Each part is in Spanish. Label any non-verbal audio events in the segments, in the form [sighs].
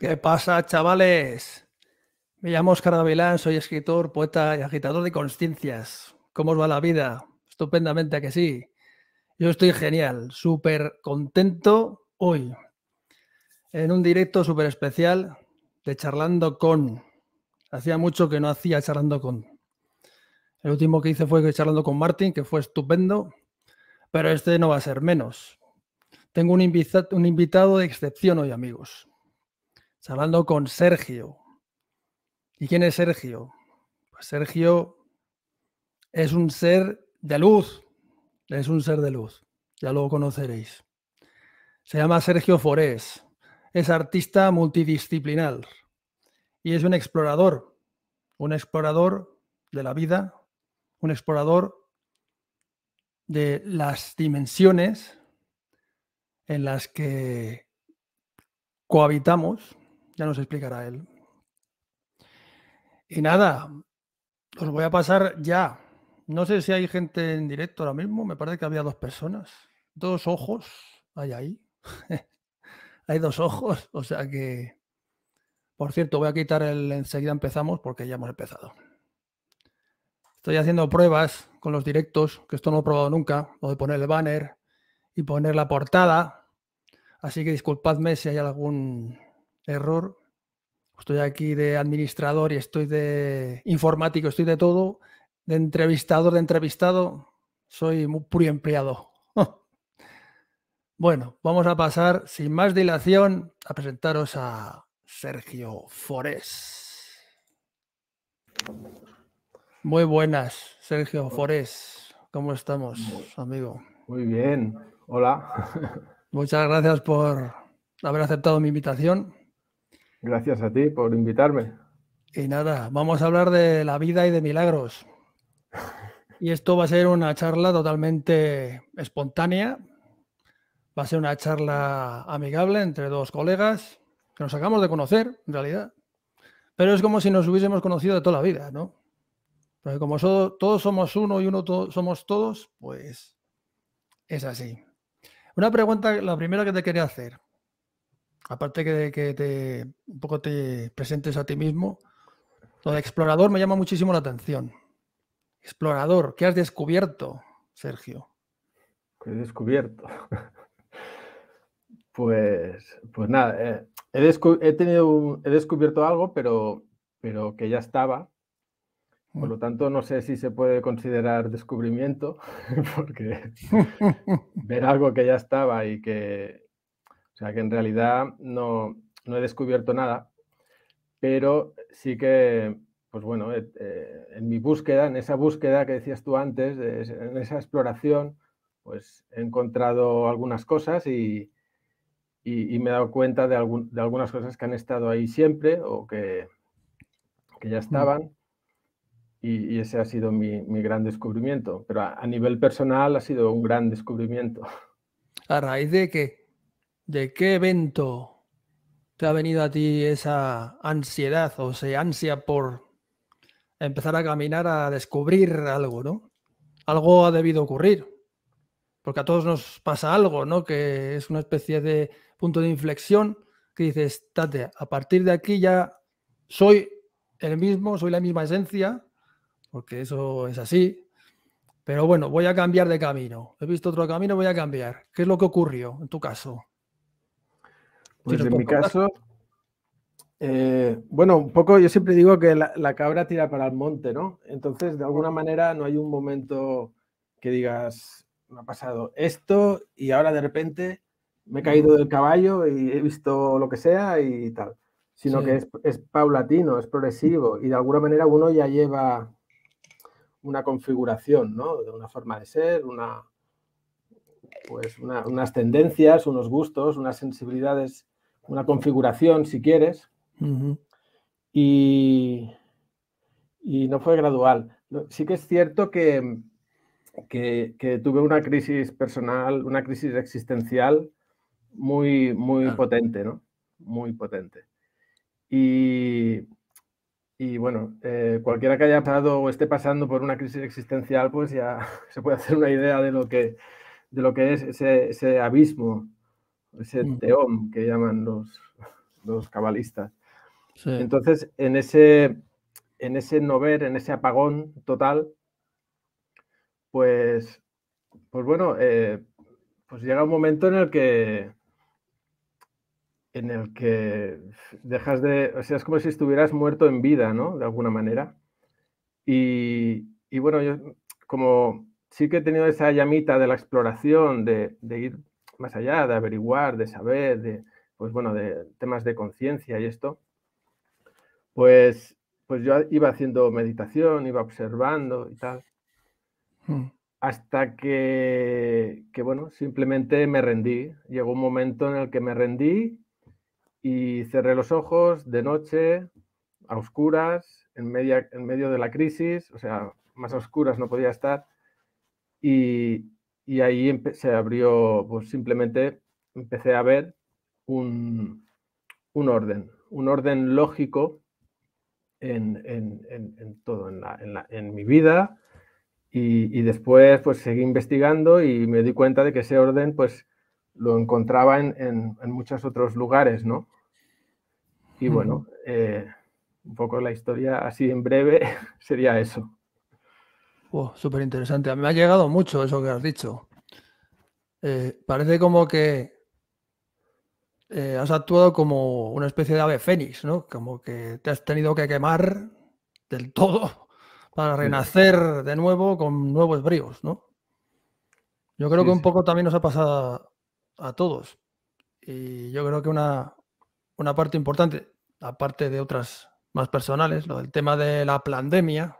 ¿Qué pasa, chavales? Me llamo Oscar Gavilán, soy escritor, poeta y agitador de conciencias. ¿Cómo os va la vida? Estupendamente, ¿a que sí? Yo estoy genial, súper contento hoy. En un directo súper especial de Charlando con. Hacía mucho que no hacía Charlando con. El último que hice fue Charlando con Martín, que fue estupendo, pero este no va a ser menos. Tengo un, un invitado de excepción hoy, amigos. Pues hablando con Sergio. ¿Y quién es Sergio? Pues Sergio es un ser de luz. Es un ser de luz. Ya lo conoceréis. Se llama Sergio Forés. Es artista multidisciplinar y es un explorador. Un explorador de la vida, un explorador de las dimensiones en las que cohabitamos ya nos explicará él. Y nada, os voy a pasar ya. No sé si hay gente en directo ahora mismo. Me parece que había dos personas. Dos ojos. Hay ahí. [laughs] hay dos ojos. O sea que. Por cierto, voy a quitar el enseguida empezamos porque ya hemos empezado. Estoy haciendo pruebas con los directos, que esto no lo he probado nunca, lo de poner el banner y poner la portada. Así que disculpadme si hay algún error. Estoy aquí de administrador y estoy de informático, estoy de todo, de entrevistador, de entrevistado. Soy muy empleado. [laughs] Bueno, vamos a pasar sin más dilación a presentaros a Sergio Forés. Muy buenas, Sergio Forés. ¿Cómo estamos, amigo? Muy bien, hola. [laughs] Muchas gracias por haber aceptado mi invitación. Gracias a ti por invitarme. Y nada, vamos a hablar de la vida y de milagros. [laughs] Y esto va a ser una charla totalmente espontánea. Va a ser una charla amigable entre dos colegas que nos acabamos de conocer, en realidad. Pero es como si nos hubiésemos conocido de toda la vida, ¿no? Porque como todos somos uno y uno somos todos, pues es así. Una pregunta, la primera que te quería hacer aparte que, que te, un poco te presentes a ti mismo, lo de explorador me llama muchísimo la atención. Explorador, ¿qué has descubierto, Sergio? ¿Qué he descubierto? [laughs] pues, pues nada, eh, he, he descubierto algo, pero, pero que ya estaba. Por mm. lo tanto, no sé si se puede considerar descubrimiento, [laughs] porque [laughs] ver algo que ya estaba y que, o sea que en realidad no, he descubierto nada, pero sí que, pues bueno, eh, eh, en mi búsqueda, en esa búsqueda que decías tú antes, en esa exploración, pues he encontrado algunas cosas y, me he dado cuenta de, algunas cosas que han estado ahí siempre o que, que ya mm. estaban. Y, ese ha sido mi, gran descubrimiento. Pero a, nivel personal ha sido un gran descubrimiento. ¿A raíz de qué? ¿De qué evento te ha venido a ti esa ansiedad o esa ansia por empezar a caminar a descubrir algo, ¿no? Algo ha debido ocurrir. Porque a todos nos pasa algo, ¿no? Que es una especie de punto de inflexión que dices, Tate, a partir de aquí ya soy el mismo, soy la misma esencia, porque eso es así. Pero bueno, voy a cambiar de camino. He visto otro camino, voy a cambiar. ¿Qué es lo que ocurrió en tu caso? Pues en mi caso, eh, bueno, un poco yo siempre digo que la, cabra tira para el monte, ¿no? Entonces, de alguna manera no hay un momento que digas, me ha pasado esto y ahora de repente me he caído del caballo y he visto lo que sea y tal, sino que es, paulatino, es progresivo y de alguna manera uno ya lleva una configuración, ¿no? De una forma de ser, una, pues unas tendencias, unos gustos, unas sensibilidades una configuración si quieres. y, y, no fue gradual. Sí que es cierto que, que, tuve una crisis personal, una crisis existencial muy, muy ah. potente, ¿no? Muy potente. Y, bueno, eh, cualquiera que haya pasado o esté pasando por una crisis existencial, pues ya [laughs] se puede hacer una idea de lo que, de lo que es ese abismo ese teón que llaman los, cabalistas. Entonces, en ese, en ese no ver, en ese apagón total, pues, pues bueno, eh, pues llega un momento en el que en el que dejas de, o sea, es como si estuvieras muerto en vida, ¿no? De alguna manera. Y, bueno, yo como sí que he tenido esa llamita de la exploración, de, de ir más allá de averiguar, de saber, de, pues bueno, de temas de conciencia y esto, pues, pues yo iba haciendo meditación, iba observando y tal, hmm. hasta que, bueno, simplemente me rendí. Llegó un momento en el que me rendí y cerré los ojos de noche, a oscuras, en, media, en medio de la crisis, o sea, más a oscuras no podía estar, y, y ahí se abrió, pues simplemente empecé a ver un, orden, un orden lógico en, todo, en, mi vida. Y, después pues seguí investigando y me di cuenta de que ese orden pues lo encontraba en, muchos otros lugares, ¿no? Y bueno, eh, un poco la historia así en breve [laughs] sería eso. Súper interesante. A mí me ha llegado mucho eso que has dicho. Eh, parece como que eh, has actuado como una especie de ave fénix, ¿no? Como que te has tenido que quemar del todo [laughs] para renacer de nuevo con nuevos bríos, ¿no? Yo creo que un poco también nos ha pasado a, a, todos. Y yo creo que una, una parte importante, aparte de otras más personales, lo del tema de la pandemia,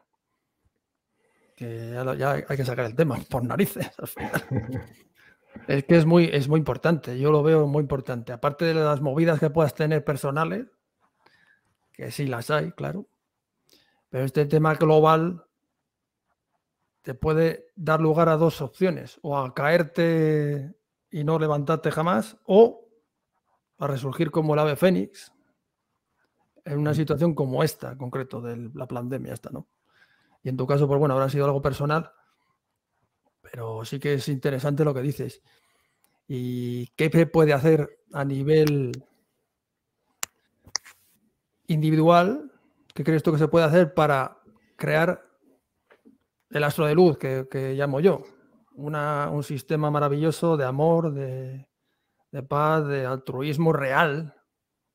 que ya, hay que sacar el tema [laughs] por narices [laughs] es que es muy, es muy importante, yo lo veo muy importante. Aparte de las movidas que puedas tener personales, que sí las hay, claro, pero este tema global te puede dar lugar a dos opciones, o a caerte y no levantarte jamás, o a resurgir como el ave fénix en una mm. situación como esta, en concreto, de la pandemia esta, ¿no? Y en tu caso, pues bueno, habrá sido algo personal, pero sí que es interesante lo que dices. ¿Y qué puede hacer a nivel individual? ¿Qué crees tú que se puede hacer para crear el astro de luz que, llamo yo? un sistema maravilloso de amor, de, de paz, de altruismo real,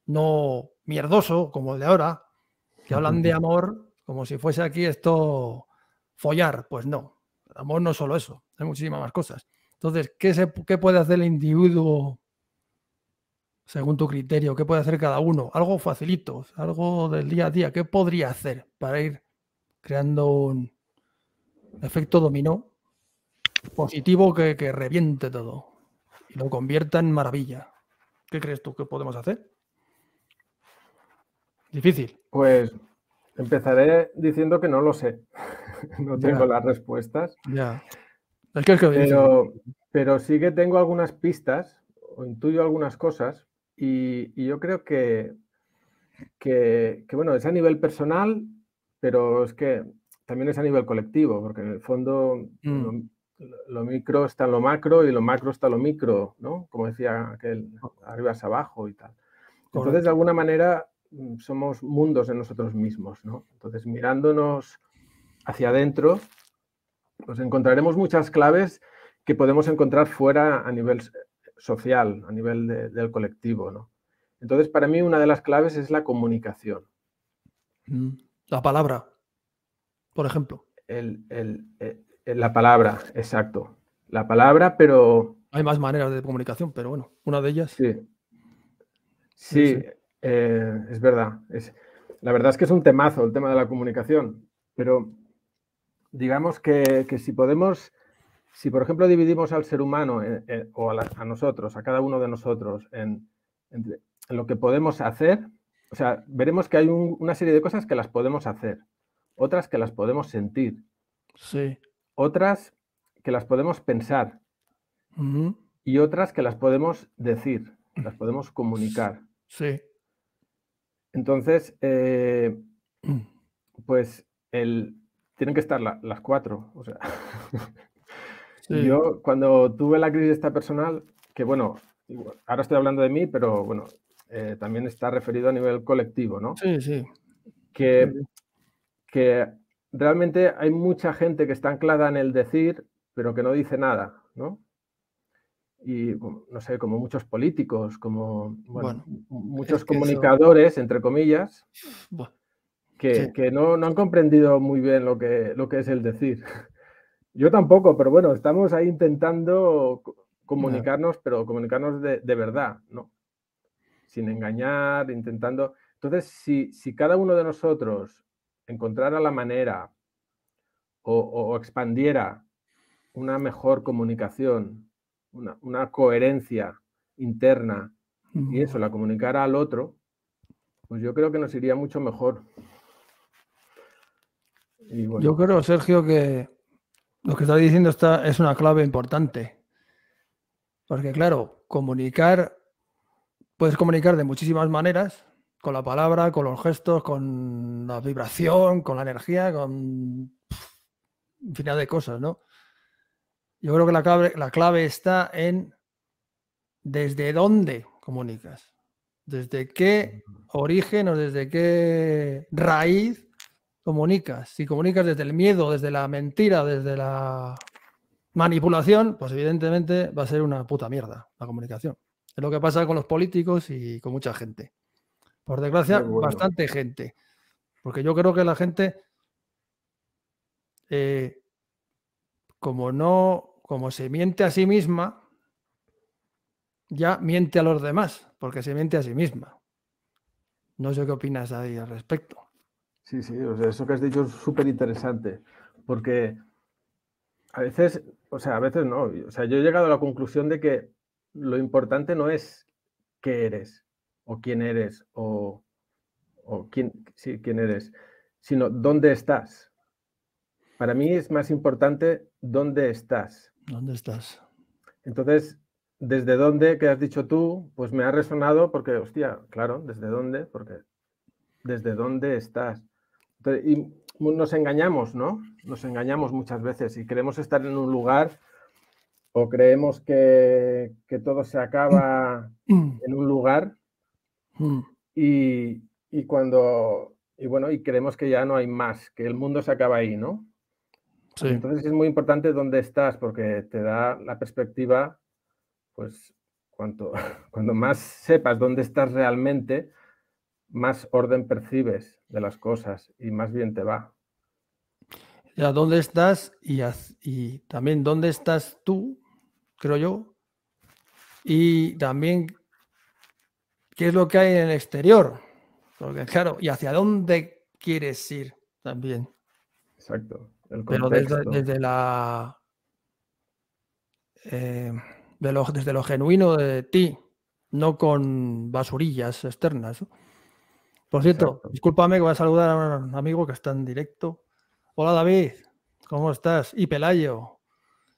no mierdoso como el de ahora, que hablan de amor como si fuese aquí esto follar. Pues no. El amor no es solo eso. Hay muchísimas más cosas. Entonces, ¿qué, ¿qué puede hacer el individuo según tu criterio? ¿Qué puede hacer cada uno? Algo facilito, algo del día a día. ¿Qué podría hacer para ir creando un efecto dominó positivo que, que reviente todo y lo convierta en maravilla? ¿Qué crees tú que podemos hacer? Difícil. Pues Empezaré diciendo que no lo sé. [laughs] no tengo las respuestas. Ya. Pero, sí que tengo algunas pistas o intuyo algunas cosas y, yo creo que, que, bueno, es a nivel personal, pero es que también es a nivel colectivo, porque en el fondo mm. lo, micro está en lo macro y lo macro está en lo micro, ¿no? Como decía aquel, oh. arriba es abajo y tal. Entonces, de alguna manera, Mm, somos mundos de nosotros mismos, ¿no? Entonces, mirándonos hacia adentro, pues encontraremos muchas claves que podemos encontrar fuera a nivel social, a nivel del colectivo, ¿no? Entonces, para mí una de las claves es la comunicación. Mm, la palabra, por ejemplo. El, el, eh, eh, la palabra, exacto. La palabra, pero... Hay más maneras de comunicación, pero bueno, una de ellas... Sí. Sí, eh, es verdad. Es, la verdad es que es un temazo el tema de la comunicación, pero digamos que, si podemos, si por ejemplo dividimos al ser humano eh, eh, o a, nosotros, a cada uno de nosotros, en, lo que podemos hacer, o sea, veremos que hay una serie de cosas que las podemos hacer, otras que las podemos sentir, otras que las podemos pensar y otras que las podemos decir, las podemos comunicar. Sí. Entonces, eh, pues el, tienen que estar las cuatro. [laughs] yo cuando tuve la crisis personal, que bueno, ahora estoy hablando de mí, pero bueno, eh, también está referido a nivel colectivo, ¿no? Sí, sí. que realmente hay mucha gente que está anclada en el decir, pero que no dice nada, ¿no? y no sé, como muchos políticos, como muchos comunicadores, entre comillas, [sighs] que, no, han comprendido muy bien lo que, lo que es el decir. [laughs] Yo tampoco, pero bueno, estamos ahí intentando comunicarnos, pero comunicarnos de, verdad, ¿no? Sin engañar, intentando... Entonces, si, cada uno de nosotros encontrara la manera o, o, expandiera una mejor comunicación una, coherencia interna y eso la comunicar al otro, pues yo creo que nos iría mucho mejor. Yo creo, Sergio, que lo que estás diciendo está, es una clave importante. Porque claro, comunicar, puedes comunicar de muchísimas maneras, con la palabra, con los gestos, con la vibración, con la energía, con infinidad de cosas, ¿no? Yo creo que la clave, está en desde dónde comunicas, desde qué origen o desde qué raíz comunicas. Si comunicas desde el miedo, desde la mentira, desde la manipulación, pues evidentemente va a ser una puta mierda la comunicación. Es lo que pasa con los políticos y con mucha gente. Por desgracia, bastante gente. Porque yo creo que la gente eh, como no, como se miente a sí misma, ya miente a los demás, porque se miente a sí misma. No sé qué opinas ahí al respecto. Sí, sí, eso que has dicho es súper interesante, porque a veces, o sea, a veces no. O sea, yo he llegado a la conclusión de que lo importante no es qué eres, o quién eres, o, quién, quién eres, sino dónde estás. Para mí es más importante dónde estás. ¿Dónde estás? Entonces, desde dónde ¿Qué has dicho tú, pues me ha resonado porque, hostia, claro, desde dónde, porque desde dónde estás. y nos engañamos, ¿no? Nos engañamos muchas veces y queremos estar en un lugar o creemos que, todo se acaba [clears throat] en un lugar mm. y, y cuando, y bueno, y creemos que ya no hay más, que el mundo se acaba ahí, ¿no? Entonces es muy importante dónde estás porque te da la perspectiva, pues cuanto, [laughs] cuando más sepas dónde estás realmente, más orden percibes de las cosas y más bien te va. Ya, ¿dónde estás? Y, y también dónde estás tú, creo yo. Y también qué es lo que hay en el exterior. claro, y hacia dónde quieres ir también. Exacto. Pero desde, la. Eh, de lo, desde lo genuino de ti, no con basurillas externas. Por cierto, discúlpame que voy a saludar a un amigo que está en directo. Hola David, ¿cómo estás? Y Pelayo,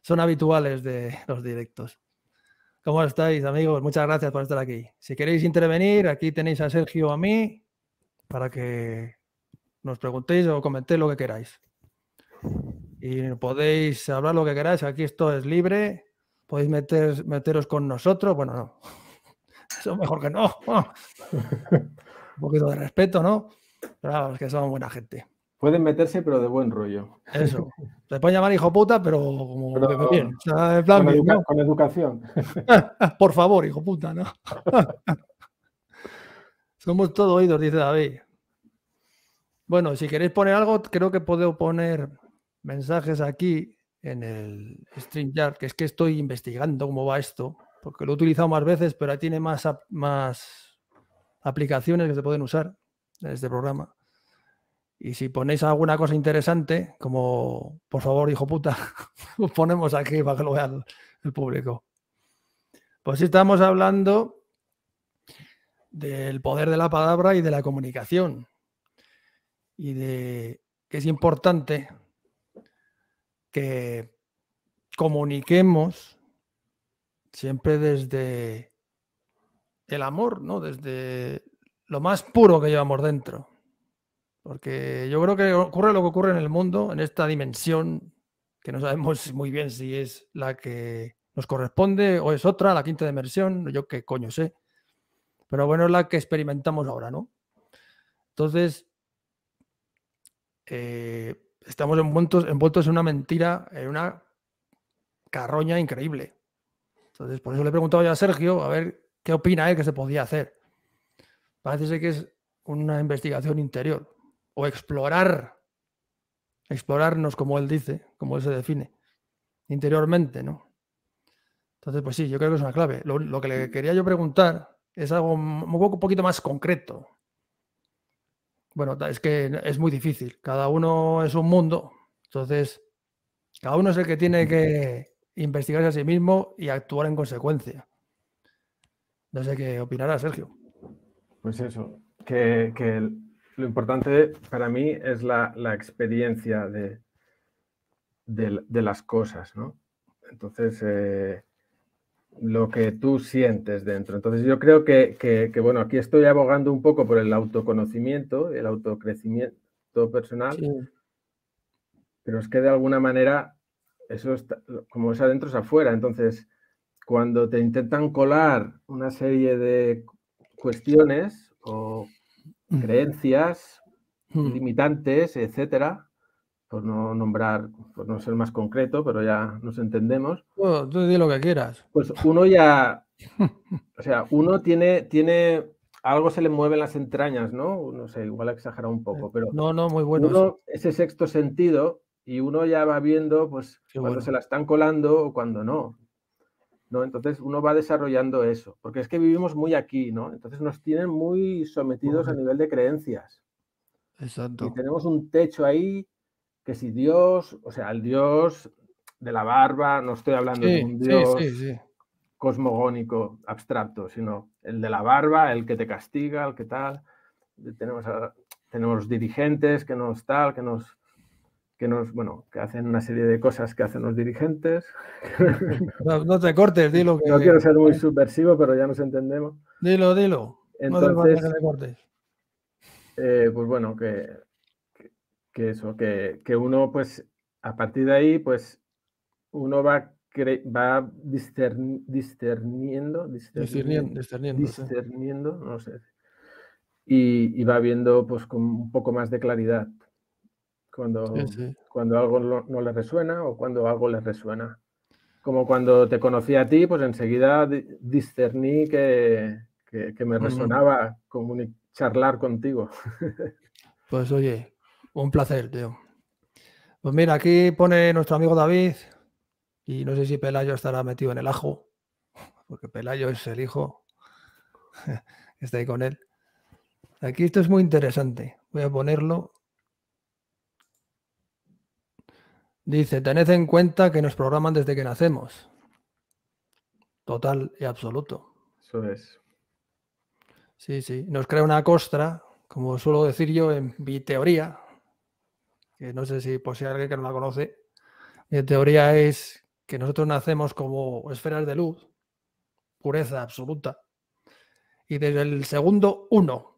son habituales de los directos. ¿Cómo estáis, amigos? Muchas gracias por estar aquí. Si queréis intervenir, aquí tenéis a Sergio a mí para que nos preguntéis o comentéis lo que queráis y podéis hablar lo que queráis, aquí esto es libre, podéis meteros con nosotros, bueno, no, [laughs] eso mejor que no, [laughs] un poquito de respeto, ¿no? Claro, es que somos buena gente. Pueden meterse, pero de buen rollo. Eso. [laughs] Se pueden llamar hijo puta, pero como con, educación. Por favor, hijo puta, ¿no? Somos todo oídos, dice David. Bueno, si queréis poner algo, creo que puedo poner mensajes aquí en el StreamYard, que es que estoy investigando cómo va esto, porque lo he utilizado más veces, pero tiene más, más aplicaciones que se pueden usar en este programa. Y si ponéis alguna cosa interesante, como por favor, hijo puta, [laughs] ponemos aquí para que lo vea el público. Pues estamos hablando del poder de la palabra y de la comunicación. Y de que es importante que comuniquemos siempre desde el amor, ¿no? Desde lo más puro que llevamos dentro. Porque yo creo que ocurre lo que ocurre en el mundo, en esta dimensión, que no sabemos [laughs] muy bien si es la que nos corresponde o es otra, la quinta dimensión, yo qué coño sé. Pero bueno, es la que experimentamos ahora, ¿no? Entonces, eh, estamos envueltos, en una mentira, en una carroña increíble. Entonces, por eso le he preguntado ya a Sergio, a ver qué opina él que se podía hacer. Parece que es una investigación interior o explorar, explorarnos como él dice, como él se define, interiormente, ¿no? Entonces, pues sí, yo creo que es una clave. Lo, lo que le quería yo preguntar es algo un poquito más concreto, bueno, es que es muy difícil. Cada uno es un mundo. Entonces, cada uno es el que tiene que investigarse a sí mismo y actuar en consecuencia. No sé qué opinará Sergio. Pues eso, que, lo importante para mí es la, experiencia de, de, las cosas, ¿no? Entonces, eh, lo que tú sientes dentro. Entonces yo creo que, que, bueno, aquí estoy abogando un poco por el autoconocimiento, el autocrecimiento personal, pero es que de alguna manera eso como es adentro es afuera. Entonces, cuando te intentan colar una serie de cuestiones o mm. creencias mm. limitantes, etcétera, por no nombrar, por no ser más concreto, pero ya nos entendemos. tú di lo que quieras. Pues uno ya, o sea, uno tiene, tiene, algo se le mueve las entrañas, ¿no? No sé, igual exagera un poco, pero... No, no, muy bueno. Uno, ese sexto sentido y uno ya va viendo, pues, cuando se la están colando o cuando no. ¿no? Entonces uno va desarrollando eso, porque es que vivimos muy aquí, ¿no? Entonces nos tienen muy sometidos a nivel de creencias. Exacto. Y tenemos un techo ahí que si Dios, o sea, el Dios de la barba, no estoy hablando de un Dios cosmogónico, abstracto, sino el de la barba, el que te castiga, el que tal. Eh, tenemos, tenemos dirigentes que nos tal, que nos que nos, bueno, que hacen una serie de cosas que hacen los dirigentes. [laughs] No, te cortes, dilo. no quiero ser muy eh. subversivo, pero ya nos entendemos. Dilo, dilo. Entonces, no te cortes. Eh, pues bueno, que que eso, que, que uno pues a partir de ahí pues uno va, va discerniendo, discerniendo, discerniendo, no sé, y, y, va viendo pues con un poco más de claridad cuando, cuando algo no, le resuena o cuando algo le resuena. Como cuando te conocí a ti, pues enseguida discerní que, que, que me resonaba charlar contigo. [laughs] Pues oye, un placer, tío. Pues mira, aquí pone nuestro amigo David, y no sé si Pelayo estará metido en el ajo, porque Pelayo es el hijo que [laughs] está ahí con él. Aquí esto es muy interesante. Voy a ponerlo. Dice, tened en cuenta que nos programan desde que nacemos. Total y absoluto. Eso es. Sí, sí. Nos crea una costra, como suelo decir yo en mi teoría, que no sé si por si alguien que no la conoce, mi teoría es que nosotros nacemos como esferas de luz, pureza absoluta, y desde el segundo uno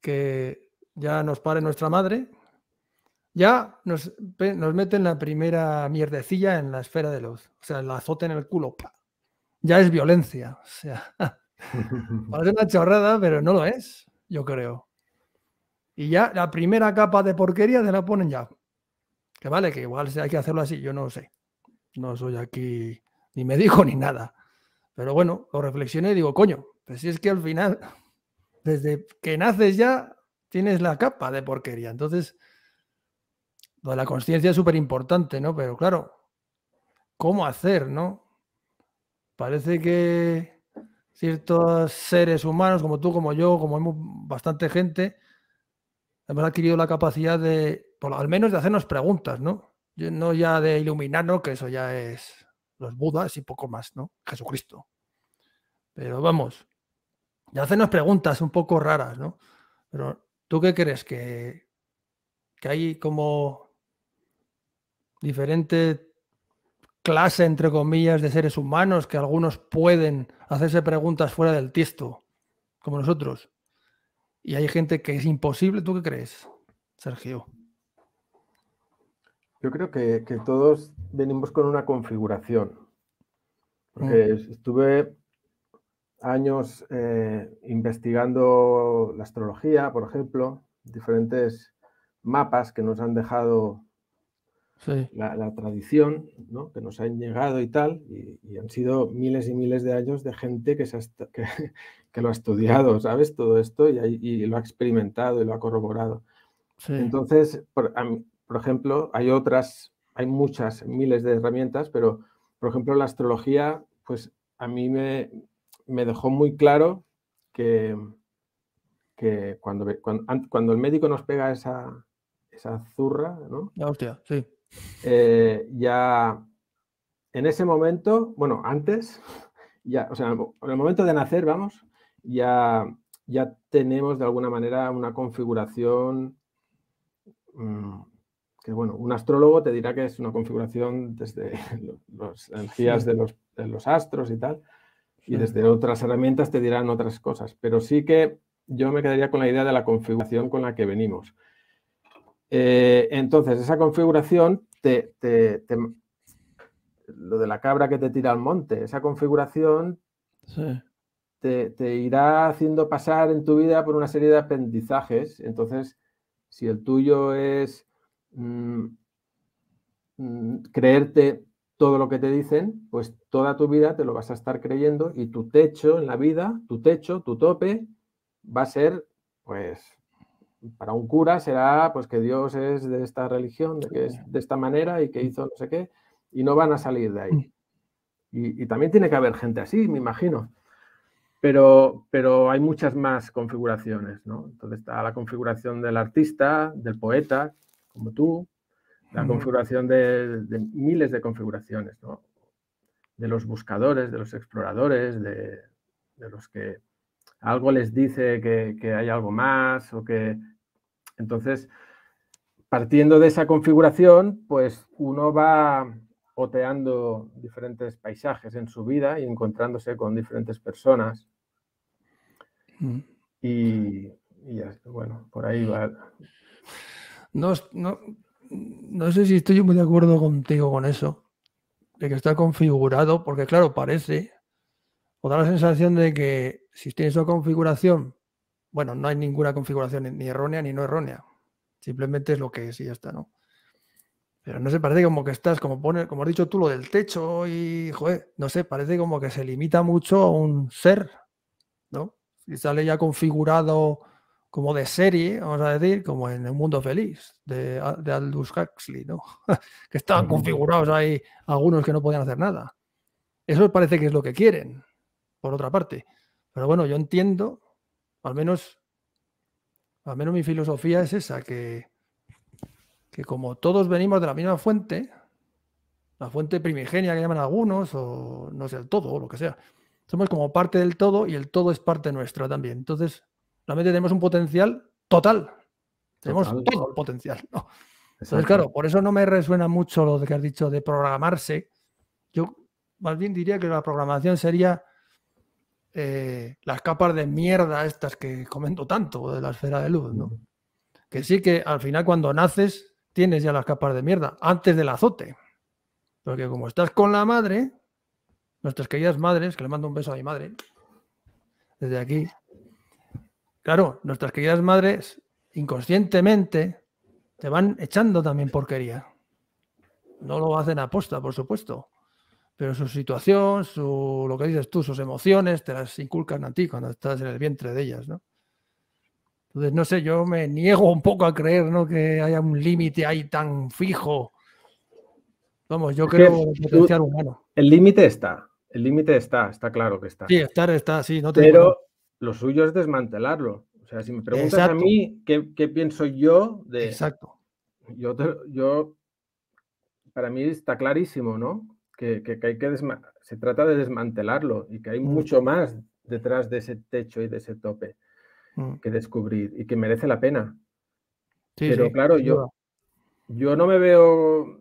que ya nos pare nuestra madre, ya nos, nos meten la primera mierdecilla en la esfera de luz, o sea, el azote en el culo, ya es violencia, o sea, [laughs] parece una chorrada, pero no lo es, yo creo. Y ya la primera capa de porquería te la ponen ya. Que vale, que igual hay que hacerlo así, yo no sé. No soy aquí, ni me dijo ni nada. Pero bueno, lo reflexioné y digo, coño, pues si es que al final, desde que naces ya, tienes la capa de porquería. Entonces, la conciencia es súper importante, ¿no? Pero claro, ¿cómo hacer, no? Parece que ciertos seres humanos, como tú, como yo, como bastante gente, hemos adquirido la capacidad de, por al menos de hacernos preguntas, ¿no? No ya de iluminarnos, que eso ya es los Budas y poco más, ¿no? Jesucristo. Pero vamos, de hacernos preguntas un poco raras, ¿no? Pero ¿tú qué crees? Que, que hay como diferente clase, entre comillas, de seres humanos que algunos pueden hacerse preguntas fuera del texto, como nosotros. Y hay gente que es imposible. ¿Tú qué crees, Sergio? Yo creo que, todos venimos con una configuración. Porque mm. estuve años eh, investigando la astrología, por ejemplo, diferentes mapas que nos han dejado la, tradición que nos han llegado y tal, y, han sido miles y miles de años de gente que, [laughs] lo ha estudiado, ¿sabes? Todo esto y, lo ha experimentado y lo ha corroborado. Entonces, por, ejemplo, hay otras, hay muchas, miles de herramientas, pero, por ejemplo, la astrología, pues a mí me, dejó muy claro que, que cuando, cuando, el médico nos pega esa, esa zurra, ¿no? hostia, sí. Eh, ya en ese momento, bueno, antes, ya, o sea, en el momento de nacer, vamos, ya, ya tenemos de alguna manera una configuración mm, que, bueno, un astrólogo te dirá que es una configuración desde las [laughs] energías de los, de los astros y tal, y desde otras herramientas te dirán otras cosas, pero sí que yo me quedaría con la idea de la configuración con la que venimos. Eh, entonces, esa configuración te, Lo de la cabra que te tira al monte, esa configuración te, irá haciendo pasar en tu vida por una serie de aprendizajes. Entonces, si el tuyo es mm, mm, creerte todo lo que te dicen, pues toda tu vida te lo vas a estar creyendo y tu techo en la vida, tu techo, tu tope, va a ser, pues, para un cura será pues que Dios es de esta religión, de que es de esta manera y que mm. hizo no sé qué, y no van a salir de ahí. Mm. Y, también tiene que haber gente así, me imagino. Pero, pero hay muchas más configuraciones, ¿no? Entonces está la configuración del artista, del poeta, como tú, la configuración de, miles de configuraciones, De los buscadores, de los exploradores, de, los que algo les dice que hay algo más o que entonces, partiendo de esa configuración, pues uno va oteando diferentes paisajes en su vida y encontrándose con diferentes personas. Mm. Y, bueno, por ahí va. No, sé si estoy muy de acuerdo contigo con eso, de que está configurado, porque claro, parece, o da la sensación de que si tienes esa configuración bueno, no hay ninguna configuración ni errónea ni no errónea. Simplemente es lo que es y ya está, ¿no? Pero no se parece como que estás, como pone, como has dicho tú, lo del techo y, joder, no sé, parece como que se limita mucho a un ser, ¿no? Y sale ya configurado como de serie, vamos a decir, como en El Mundo Feliz de, de Aldous Huxley, ¿no? [laughs] que estaban configurados ahí algunos que no podían hacer nada. Eso parece que es lo que quieren, por otra parte. Pero bueno, yo entiendo al menos, al menos mi filosofía es esa, que, que como todos venimos de la misma fuente, la fuente primigenia que llaman algunos, o no sé, el todo, o lo que sea, somos como parte del todo y el todo es parte nuestra también. Entonces, realmente tenemos un potencial total. Tenemos todo el potencial. Entonces, claro, por eso no me resuena mucho lo que has dicho de programarse. Yo más bien diría que la programación sería eh, las capas de mierda estas que comento tanto de la esfera de luz, ¿no? Que sí que al final cuando naces tienes ya las capas de mierda antes del azote. Porque como estás con la madre, nuestras queridas madres, que le mando un beso a mi madre, desde aquí, claro, nuestras queridas madres inconscientemente te van echando también porquería. No lo hacen a posta por supuesto pero su situación, su, lo que dices tú, sus emociones, te las inculcan a ti cuando estás en el vientre de ellas, ¿no? Entonces, no sé, yo me niego un poco a creer, ¿no? Que haya un límite ahí tan fijo. Vamos, yo creo el potencial humano. El límite está, el límite está, está claro que está. Sí, estar está, sí, no te Pero lo suyo es desmantelarlo. O sea, si me preguntas a mí ¿qué, pienso yo de. Exacto. Yo, yo, para mí está clarísimo, ¿no? que, se trata de desmantelarlo y que hay mm. mucho más detrás de ese techo y de ese tope mm. que descubrir y que merece la pena. Pero claro, yo, yo no me veo,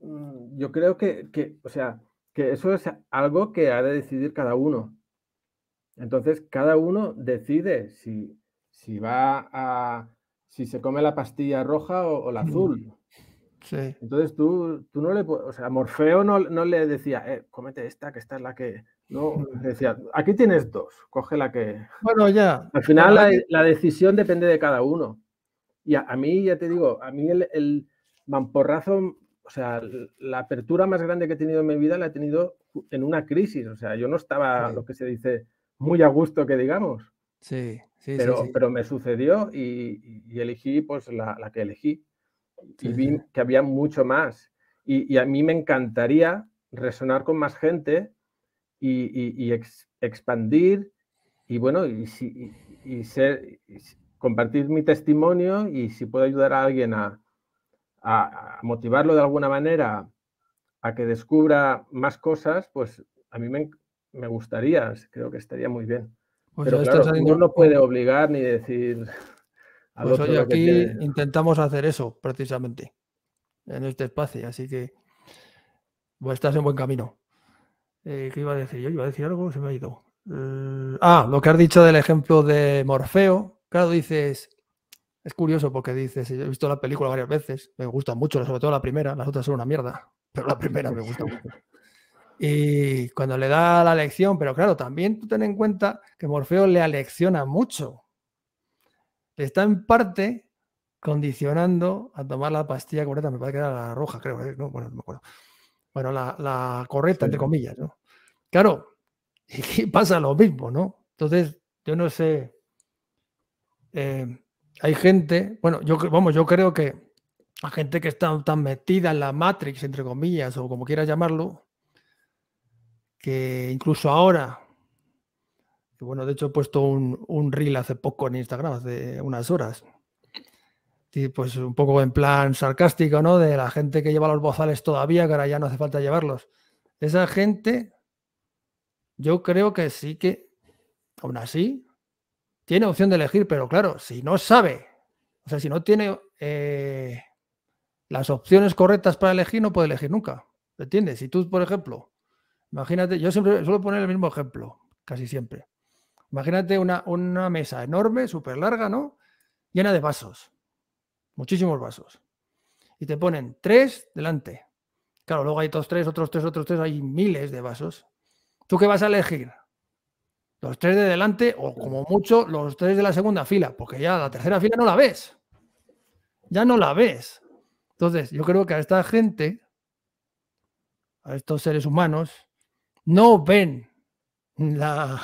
mm, yo creo que, que, o sea, que eso es algo que ha de decidir cada uno. Entonces, cada uno decide si, si va a, si se come la pastilla roja o, o la azul. Entonces tú, no le, o sea, Morfeo no, le decía, eh, cómete esta, que esta es la que... No, [laughs] decía, aquí tienes dos, coge la que... Bueno, ya. Al final la, decisión depende de cada uno. Y a, mí, ya te digo, a mí el, el, mamporrazo, o sea, la apertura más grande que he tenido en mi vida la he tenido en una crisis. O sea, yo no estaba, lo que se dice, muy a gusto, que digamos. Sí, sí, pero, sí, Pero me sucedió y, elegí, pues, la que elegí y vi que había mucho más. Y, a mí me encantaría resonar con más gente y, expandir y bueno, y, ser, compartir mi testimonio y si puedo ayudar a alguien a, motivarlo de alguna manera a que descubra más cosas, pues a mí me, gustaría, creo que estaría muy bien. Pues Pero claro, uno no puede obligar ni decir pues aquí intentamos hacer eso precisamente en este espacio, así que pues estás en buen camino. Eh, ¿Qué iba a decir? Yo iba a decir algo, se me ha ido. Eh, ah, lo que has dicho del ejemplo de Morfeo. Claro, dices, es curioso porque dices, he visto la película varias veces, me gusta mucho, sobre todo la primera, las otras son una mierda, pero la primera me gusta mucho. Y cuando le da la lección, pero claro, también tú ten en cuenta que Morfeo le alecciona mucho está en parte condicionando a tomar la pastilla correcta, me parece que era la roja, creo, ¿eh? no, bueno, no me acuerdo. Bueno, la, correcta, entre comillas, ¿no? Claro, [laughs] y pasa lo mismo, ¿no? Entonces, yo no sé, eh, hay gente, bueno, yo, vamos, yo creo que la gente que está tan metida en la Matrix, entre comillas, o como quieras llamarlo, que incluso ahora, bueno, de hecho he puesto un, un reel hace poco en Instagram, hace unas horas. Y pues un poco en plan sarcástico, ¿no? De la gente que lleva los bozales todavía, que ahora ya no hace falta llevarlos. Esa gente, yo creo que sí que, aún así, tiene opción de elegir, pero claro, si no sabe, o sea, si no tiene eh, las opciones correctas para elegir, no puede elegir nunca. ¿Entiendes? Si tú, por ejemplo, imagínate, yo siempre suelo poner el mismo ejemplo, casi siempre. Imagínate una, una mesa enorme, súper larga, ¿no? Llena de vasos, muchísimos vasos. Y te ponen tres delante. Claro, luego hay otros tres, otros tres, otros tres, hay miles de vasos. ¿Tú qué vas a elegir? Los tres de delante o como mucho los tres de la segunda fila, porque ya la tercera fila no la ves. Ya no la ves. Entonces, yo creo que a esta gente, a estos seres humanos, no ven la,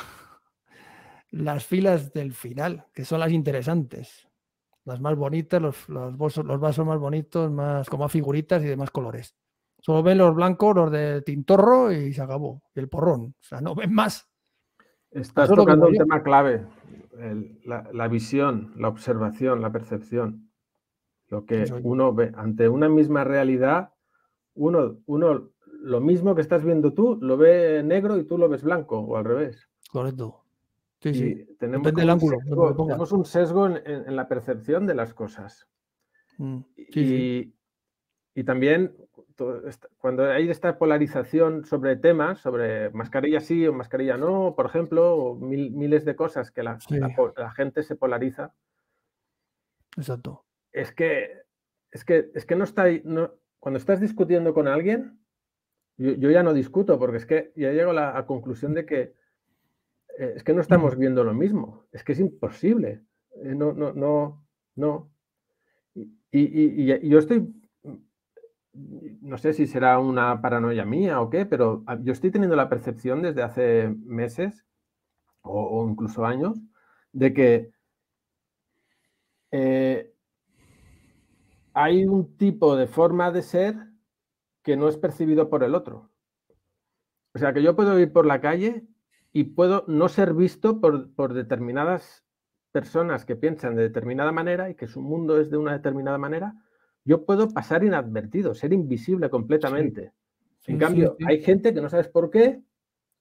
las filas del final, que son las interesantes, las más bonitas, los, los vasos más bonitos, más como figuritas y demás colores. Solo ven los blancos, los de tintorro y se acabó. Y el porrón. O sea, no ven más. Estás tocando un tema clave. la, visión, la observación, la percepción. Lo que uno ve ante una misma realidad, uno, uno lo mismo que estás viendo tú lo ve negro y tú lo ves blanco o al revés. Correcto. Tenemos un sesgo en, la percepción de las cosas. Mm, y, también cuando hay esta polarización sobre temas, sobre mascarilla sí o mascarilla no, por ejemplo, o miles de cosas que la, gente se polariza. Exacto. Es que, es que, es que no está... cuando estás discutiendo con alguien, yo, ya no discuto porque es que ya llego a la conclusión de que eh, es que no estamos viendo lo mismo, es que es imposible. Eh, no, no, no, no. Y, yo estoy, mm, no sé si será una paranoia mía o qué, pero ah, yo estoy teniendo la percepción desde hace meses o, incluso años de que eh, hay un tipo de forma de ser que no es percibido por el otro. O sea, que yo puedo ir por la calle y puedo no ser visto por, determinadas personas que piensan de determinada manera y que su mundo es de una determinada manera, yo puedo pasar inadvertido, ser invisible completamente. en cambio, hay gente que no sabes por qué,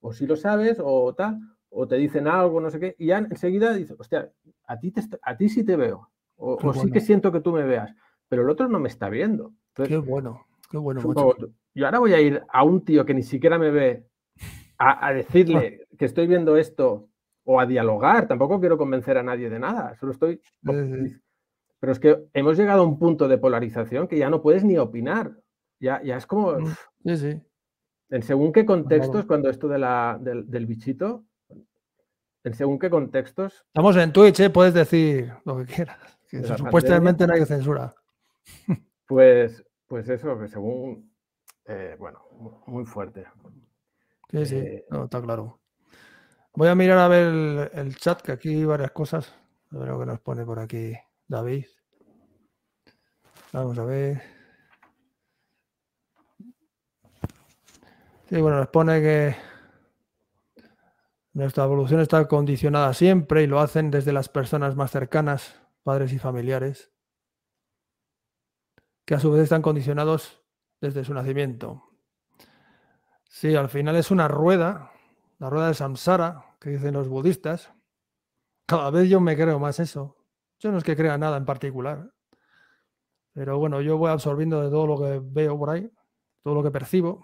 o si lo sabes, o tal, o te dicen algo, no sé qué, y ya enseguida dices, hostia, a ti, a ti sí te veo, o, sí que siento que tú me veas, pero el otro no me está viendo. qué bueno, qué bueno. yo ahora voy a ir a un tío que ni siquiera me ve a, decirle que estoy viendo esto o a dialogar, tampoco quiero convencer a nadie de nada, solo estoy... Pero es que hemos llegado a un punto de polarización que ya no puedes ni opinar, ya, ya es como... Mm, en según qué pues contextos, cuando esto del, bichito, en según qué contextos. Estamos en Twitch, ¿eh? puedes decir lo que quieras. Pues supuestamente no hay censura. Pues, pues eso, que según. Eh, bueno, muy fuerte. Sí, sí, eh, no, está claro. Voy a mirar a ver el, chat, que aquí hay varias cosas. A ver lo que nos pone por aquí David. Vamos a ver. Sí, bueno, nos pone que nuestra evolución está condicionada siempre y lo hacen desde las personas más cercanas, padres y familiares, que a su vez están condicionados desde su nacimiento. Sí, al final es una rueda, la rueda de samsara, que dicen los budistas. Cada vez yo me creo más eso. Yo no es que crea nada en particular. Pero bueno, yo voy absorbiendo de todo lo que veo por ahí, todo lo que percibo.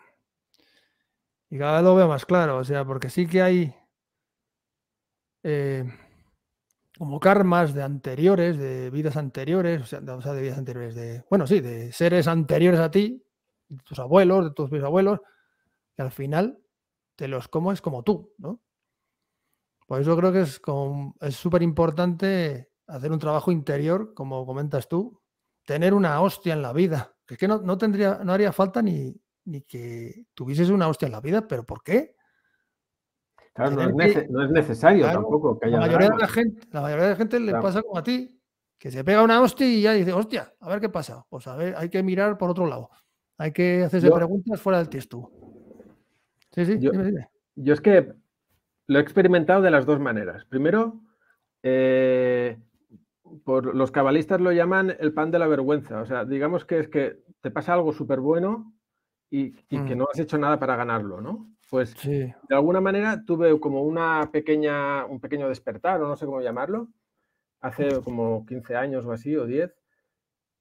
Y cada vez lo veo más claro, o sea, porque sí que hay eh, como karmas de anteriores, de vidas anteriores, o sea, de, o vidas anteriores, de, bueno, sí, de seres anteriores a ti, de tus abuelos, de tus bisabuelos, que al final te los como es como tú, ¿no? Por eso creo que es como, es súper importante hacer un trabajo interior, como comentas tú, tener una hostia en la vida. Es que no, tendría, no haría falta ni, que tuvieses una hostia en la vida, pero ¿por qué? Claro, no es, necesario tampoco que haya. La mayoría, de la, gente, la mayoría de la gente le pasa como a ti, que se pega una hostia y ya dice, hostia, a ver qué pasa. Pues a hay que mirar por otro lado. Hay que hacerse preguntas fuera del texto. Sí, sí, yo, es que lo he experimentado de las dos maneras. Primero, eh, por, los cabalistas lo llaman el pan de la vergüenza. O sea, digamos que es que te pasa algo súper bueno y, que mm. no has hecho nada para ganarlo, ¿no? Pues de alguna manera tuve como una pequeña, un pequeño despertar, no sé cómo llamarlo, hace mm. como 15 años o así, o 10,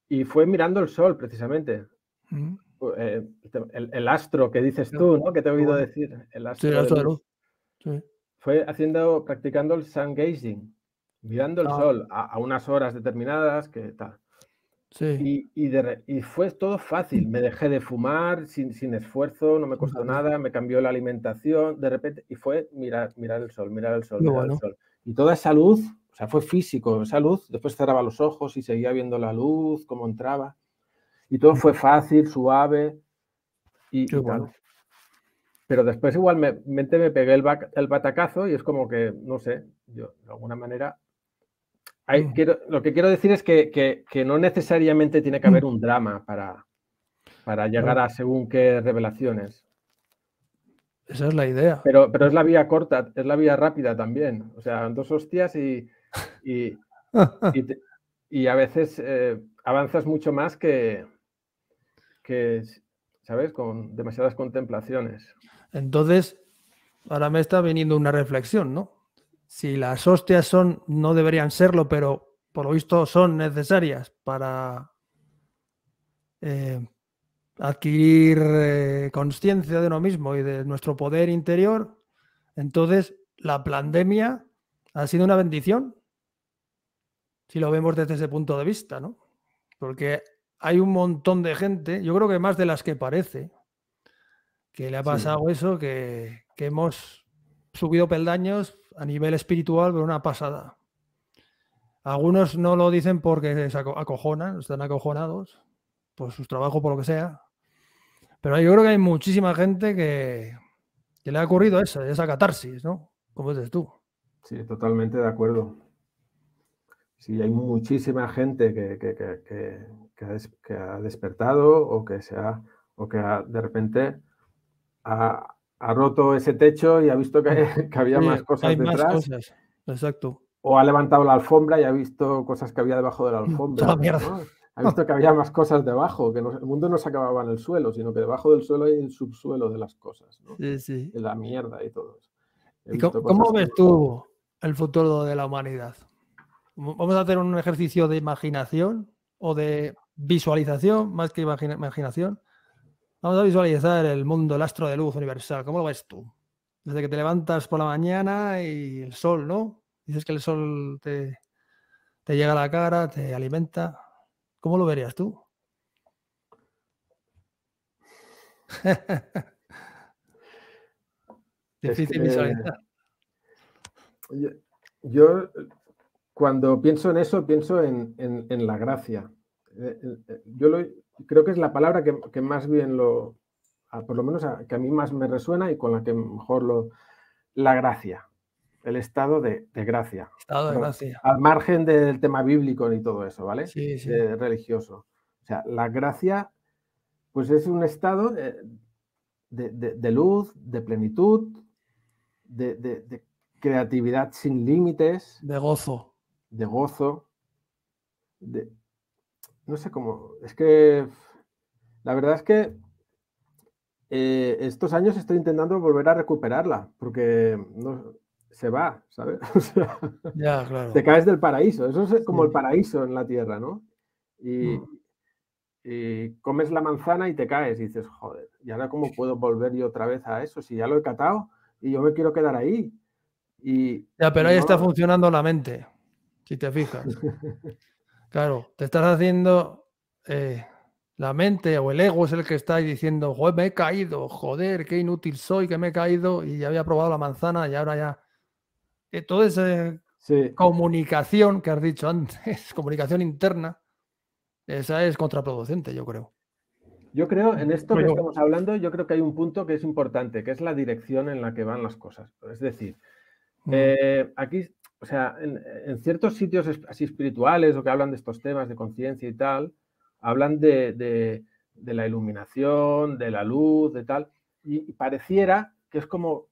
y fue mirando el sol precisamente. Mm. Eh, eh, el, astro que dices tú, ¿no? Que te he oído decir. El astro, Fue haciendo, practicando el sun gazing, mirando el ah. sol a, unas horas determinadas, que tal. Y, y, fue todo fácil. Me dejé de fumar sin, esfuerzo, no me costó nada, me cambió la alimentación, de repente, y fue mirar, mirar el sol, mirar el sol, mirar el sol. Y toda esa luz, o sea, fue físico, esa luz, después cerraba los ojos y seguía viendo la luz, cómo entraba y todo fue fácil, suave. Y, Pero después igualmente me pegué el, batacazo y es como que, no sé, yo de alguna manera... Mm. lo que quiero decir es que, no necesariamente tiene que haber mm. un drama para, para llegar a según qué revelaciones. Esa es la idea. Pero, pero es la vía corta, es la vía rápida también. O sea, dos hostias y, y, [laughs] a veces eh, avanzas mucho más que, ¿sabes? Con demasiadas contemplaciones. Entonces, ahora me está viniendo una reflexión, ¿no? Si las hostias son, no deberían serlo, pero por lo visto son necesarias para eh, adquirir eh, conciencia de uno mismo y de nuestro poder interior, entonces la pandemia ha sido una bendición, si lo vemos desde ese punto de vista, ¿no? Porque hay un montón de gente, yo creo que más de las que parece, que le ha pasado eso, que, hemos subido peldaños a nivel espiritual, por una pasada. Algunos no lo dicen porque se acojonan, están acojonados por sus trabajos, por lo que sea. Pero yo creo que hay muchísima gente que, le ha ocurrido eso, esa catarsis, ¿no? Como dices tú. Sí, totalmente de acuerdo. Sí, hay muchísima gente que, que, que ha, despertado o que, o que de repente ha, roto ese techo y ha visto que, [laughs] había más cosas detrás. Exacto. O ha levantado la alfombra y ha visto cosas que había debajo de la [laughs] alfombra. Ha visto que había más cosas debajo, que el mundo no se acababa en el suelo, sino que debajo del suelo hay el subsuelo de las cosas, la mierda y todo eso. ¿Cómo ves tú el futuro de la humanidad? Vamos a hacer un ejercicio de imaginación o de visualización más que imaginación. Vamos a visualizar el mundo, el astro de luz universal. ¿Cómo lo ves tú? Desde que te levantas por la mañana y el sol, ¿no? Dices que el sol te, te llega a la cara, te alimenta. ¿Cómo lo verías tú? [laughs] Difícil visualizar. Yo, cuando pienso en eso, pienso en, en la gracia. Eh, eh, yo lo, creo que es la palabra que, más bien lo, ah, por lo menos ah, que a mí más me resuena y con la que mejor lo, la gracia, el estado de, gracia. Estado de gracia. Al margen del tema bíblico y todo eso, ¿vale? Sí, sí. religioso. O sea, la gracia, pues es un estado eh, de, de luz, de plenitud, de creatividad sin límites. De gozo. De gozo. De, no sé cómo, es que la verdad es que eh, estos años estoy intentando volver a recuperarla, porque no, se va, ¿sabes? [laughs] ya, Te caes del paraíso, eso es como el paraíso en la tierra, ¿no? Mm. Y, comes la manzana y te caes y dices, joder, ¿y ahora cómo puedo volver yo otra vez a eso? Si ya lo he catado y yo me quiero quedar ahí. Y, ya, pero ahí está funcionando la mente, si te fijas. [laughs] Claro, te estás haciendo eh, la mente o el ego es el que está diciendo, me he caído, joder, qué inútil soy, que me he caído y ya había probado la manzana y ahora ya. Eh, toda esa comunicación que has dicho antes, [laughs] comunicación interna, esa es contraproducente, yo creo. Yo creo, en esto que estamos hablando, yo creo que hay un punto que es importante, que es la dirección en la que van las cosas. Es decir, mm. eh, aquí o sea, en, ciertos sitios así espirituales o que hablan de estos temas de conciencia y tal, hablan de, la iluminación, de la luz, de tal, y, pareciera que es como,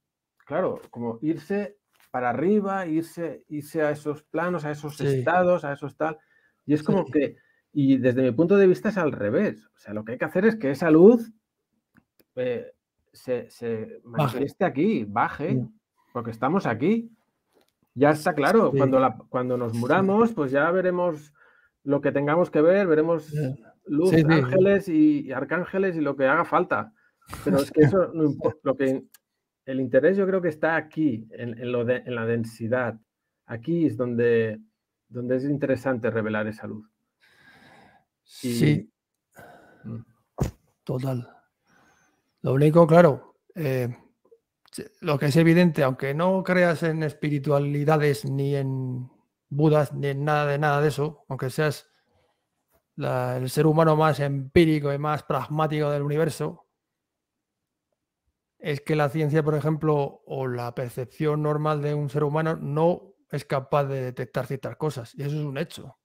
claro, como irse para arriba, irse, irse a esos planos, a esos estados, a esos tal, y es como que, y desde mi punto de vista es al revés, o sea, lo que hay que hacer es que esa luz eh, se, se manifieste aquí, baje, mm. porque estamos aquí. Ya está claro, cuando, cuando nos muramos, pues ya veremos lo que tengamos que ver, veremos luz, ángeles y, arcángeles y lo que haga falta. Pero es que eso [laughs] no importa. Lo que, el interés yo creo que está aquí, en, lo de, en la densidad. Aquí es donde, donde es interesante revelar esa luz. Sí. Mm. Total. Lo único, claro, eh, lo que es evidente, aunque no creas en espiritualidades ni en Budas ni en nada de nada de eso, aunque seas el ser humano más empírico y más pragmático del universo, es que la ciencia, por ejemplo, o la percepción normal de un ser humano no es capaz de detectar ciertas cosas. Y eso es un hecho.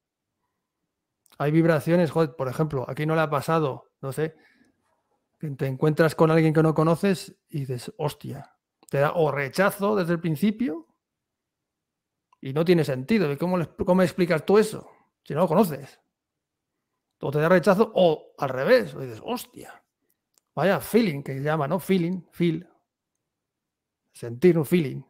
Hay vibraciones, por ejemplo, aquí no le ha pasado, no sé, que te encuentras con alguien que no conoces y dices, hostia, te da o rechazo desde el principio y no tiene sentido. ¿Y cómo, les cómo explicas tú eso? Si no lo conoces. O te da rechazo o al revés. O dices, hostia. Vaya feeling que se llama, ¿no? Feeling, feel. Sentir un feeling.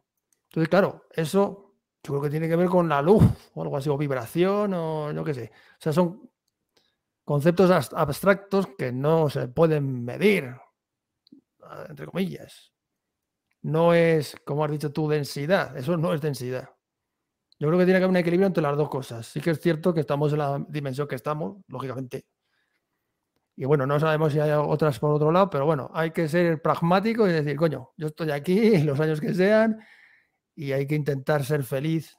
Entonces, claro, eso yo creo que tiene que ver con la luz o algo así, o vibración o no qué sé. O sea, son conceptos abstractos que no se pueden medir, entre comillas no es, como has dicho tú, densidad. Eso no es densidad. Yo creo que tiene que haber un equilibrio entre las dos cosas. Sí que es cierto que estamos en la dimensión que estamos, lógicamente. Y bueno, no sabemos si hay otras por otro lado, pero bueno, hay que ser pragmático y decir, coño, yo estoy aquí [laughs] los años que sean y hay que intentar ser feliz.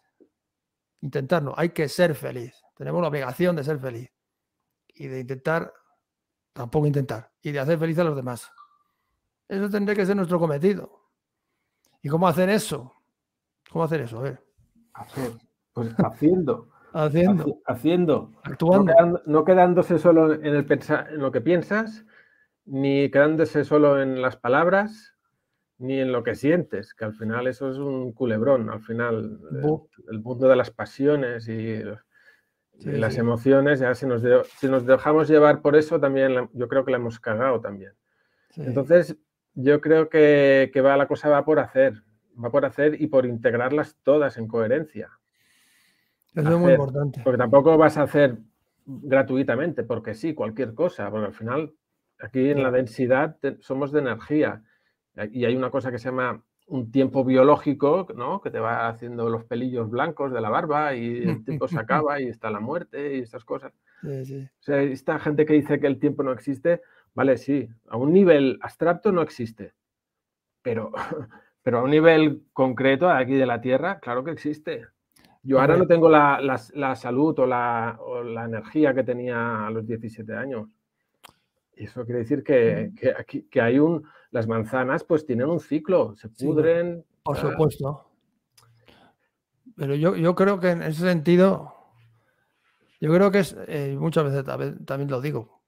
Intentar, hay que ser feliz. Tenemos la obligación de ser feliz y de intentar, tampoco intentar, y de hacer feliz a los demás. Eso tendría que ser nuestro cometido. ¿Y cómo hacer eso? ¿Cómo hacer eso? Hacer. Pues [laughs] haciendo. haciendo. Haciendo. Actuando. No, quedándose solo en, el en lo que piensas, ni quedándose solo en las palabras, ni en lo que sientes, que al final eso es un culebrón. Al final, el, mundo de las pasiones y, las emociones, ya si nos, si nos, dejamos llevar por eso, también yo creo que la hemos cagado también. Entonces, yo creo que, que, va, la cosa va por hacer, va por hacer y por integrarlas todas en coherencia. es muy importante. Porque tampoco vas a hacer gratuitamente, porque sí, cualquier cosa, porque al final aquí en la densidad somos de energía y hay una cosa que se llama un tiempo biológico, ¿no? Que te va haciendo los pelillos blancos de la barba y el [laughs] tiempo se acaba y está la muerte y estas cosas. O sea, esta gente que dice que el tiempo no existe, Vale, sí, a un nivel abstracto no existe, pero, [laughs] pero a un nivel concreto, aquí de la Tierra, claro que existe. Yo ahora no tengo la, salud o la, energía que tenía a los 17 años. Y eso quiere decir que, aquí, que hay un... Las manzanas pues tienen un ciclo, se pudren. por ah. supuesto. Pero yo, creo que en ese sentido, yo creo que es, eh, muchas veces también, lo digo,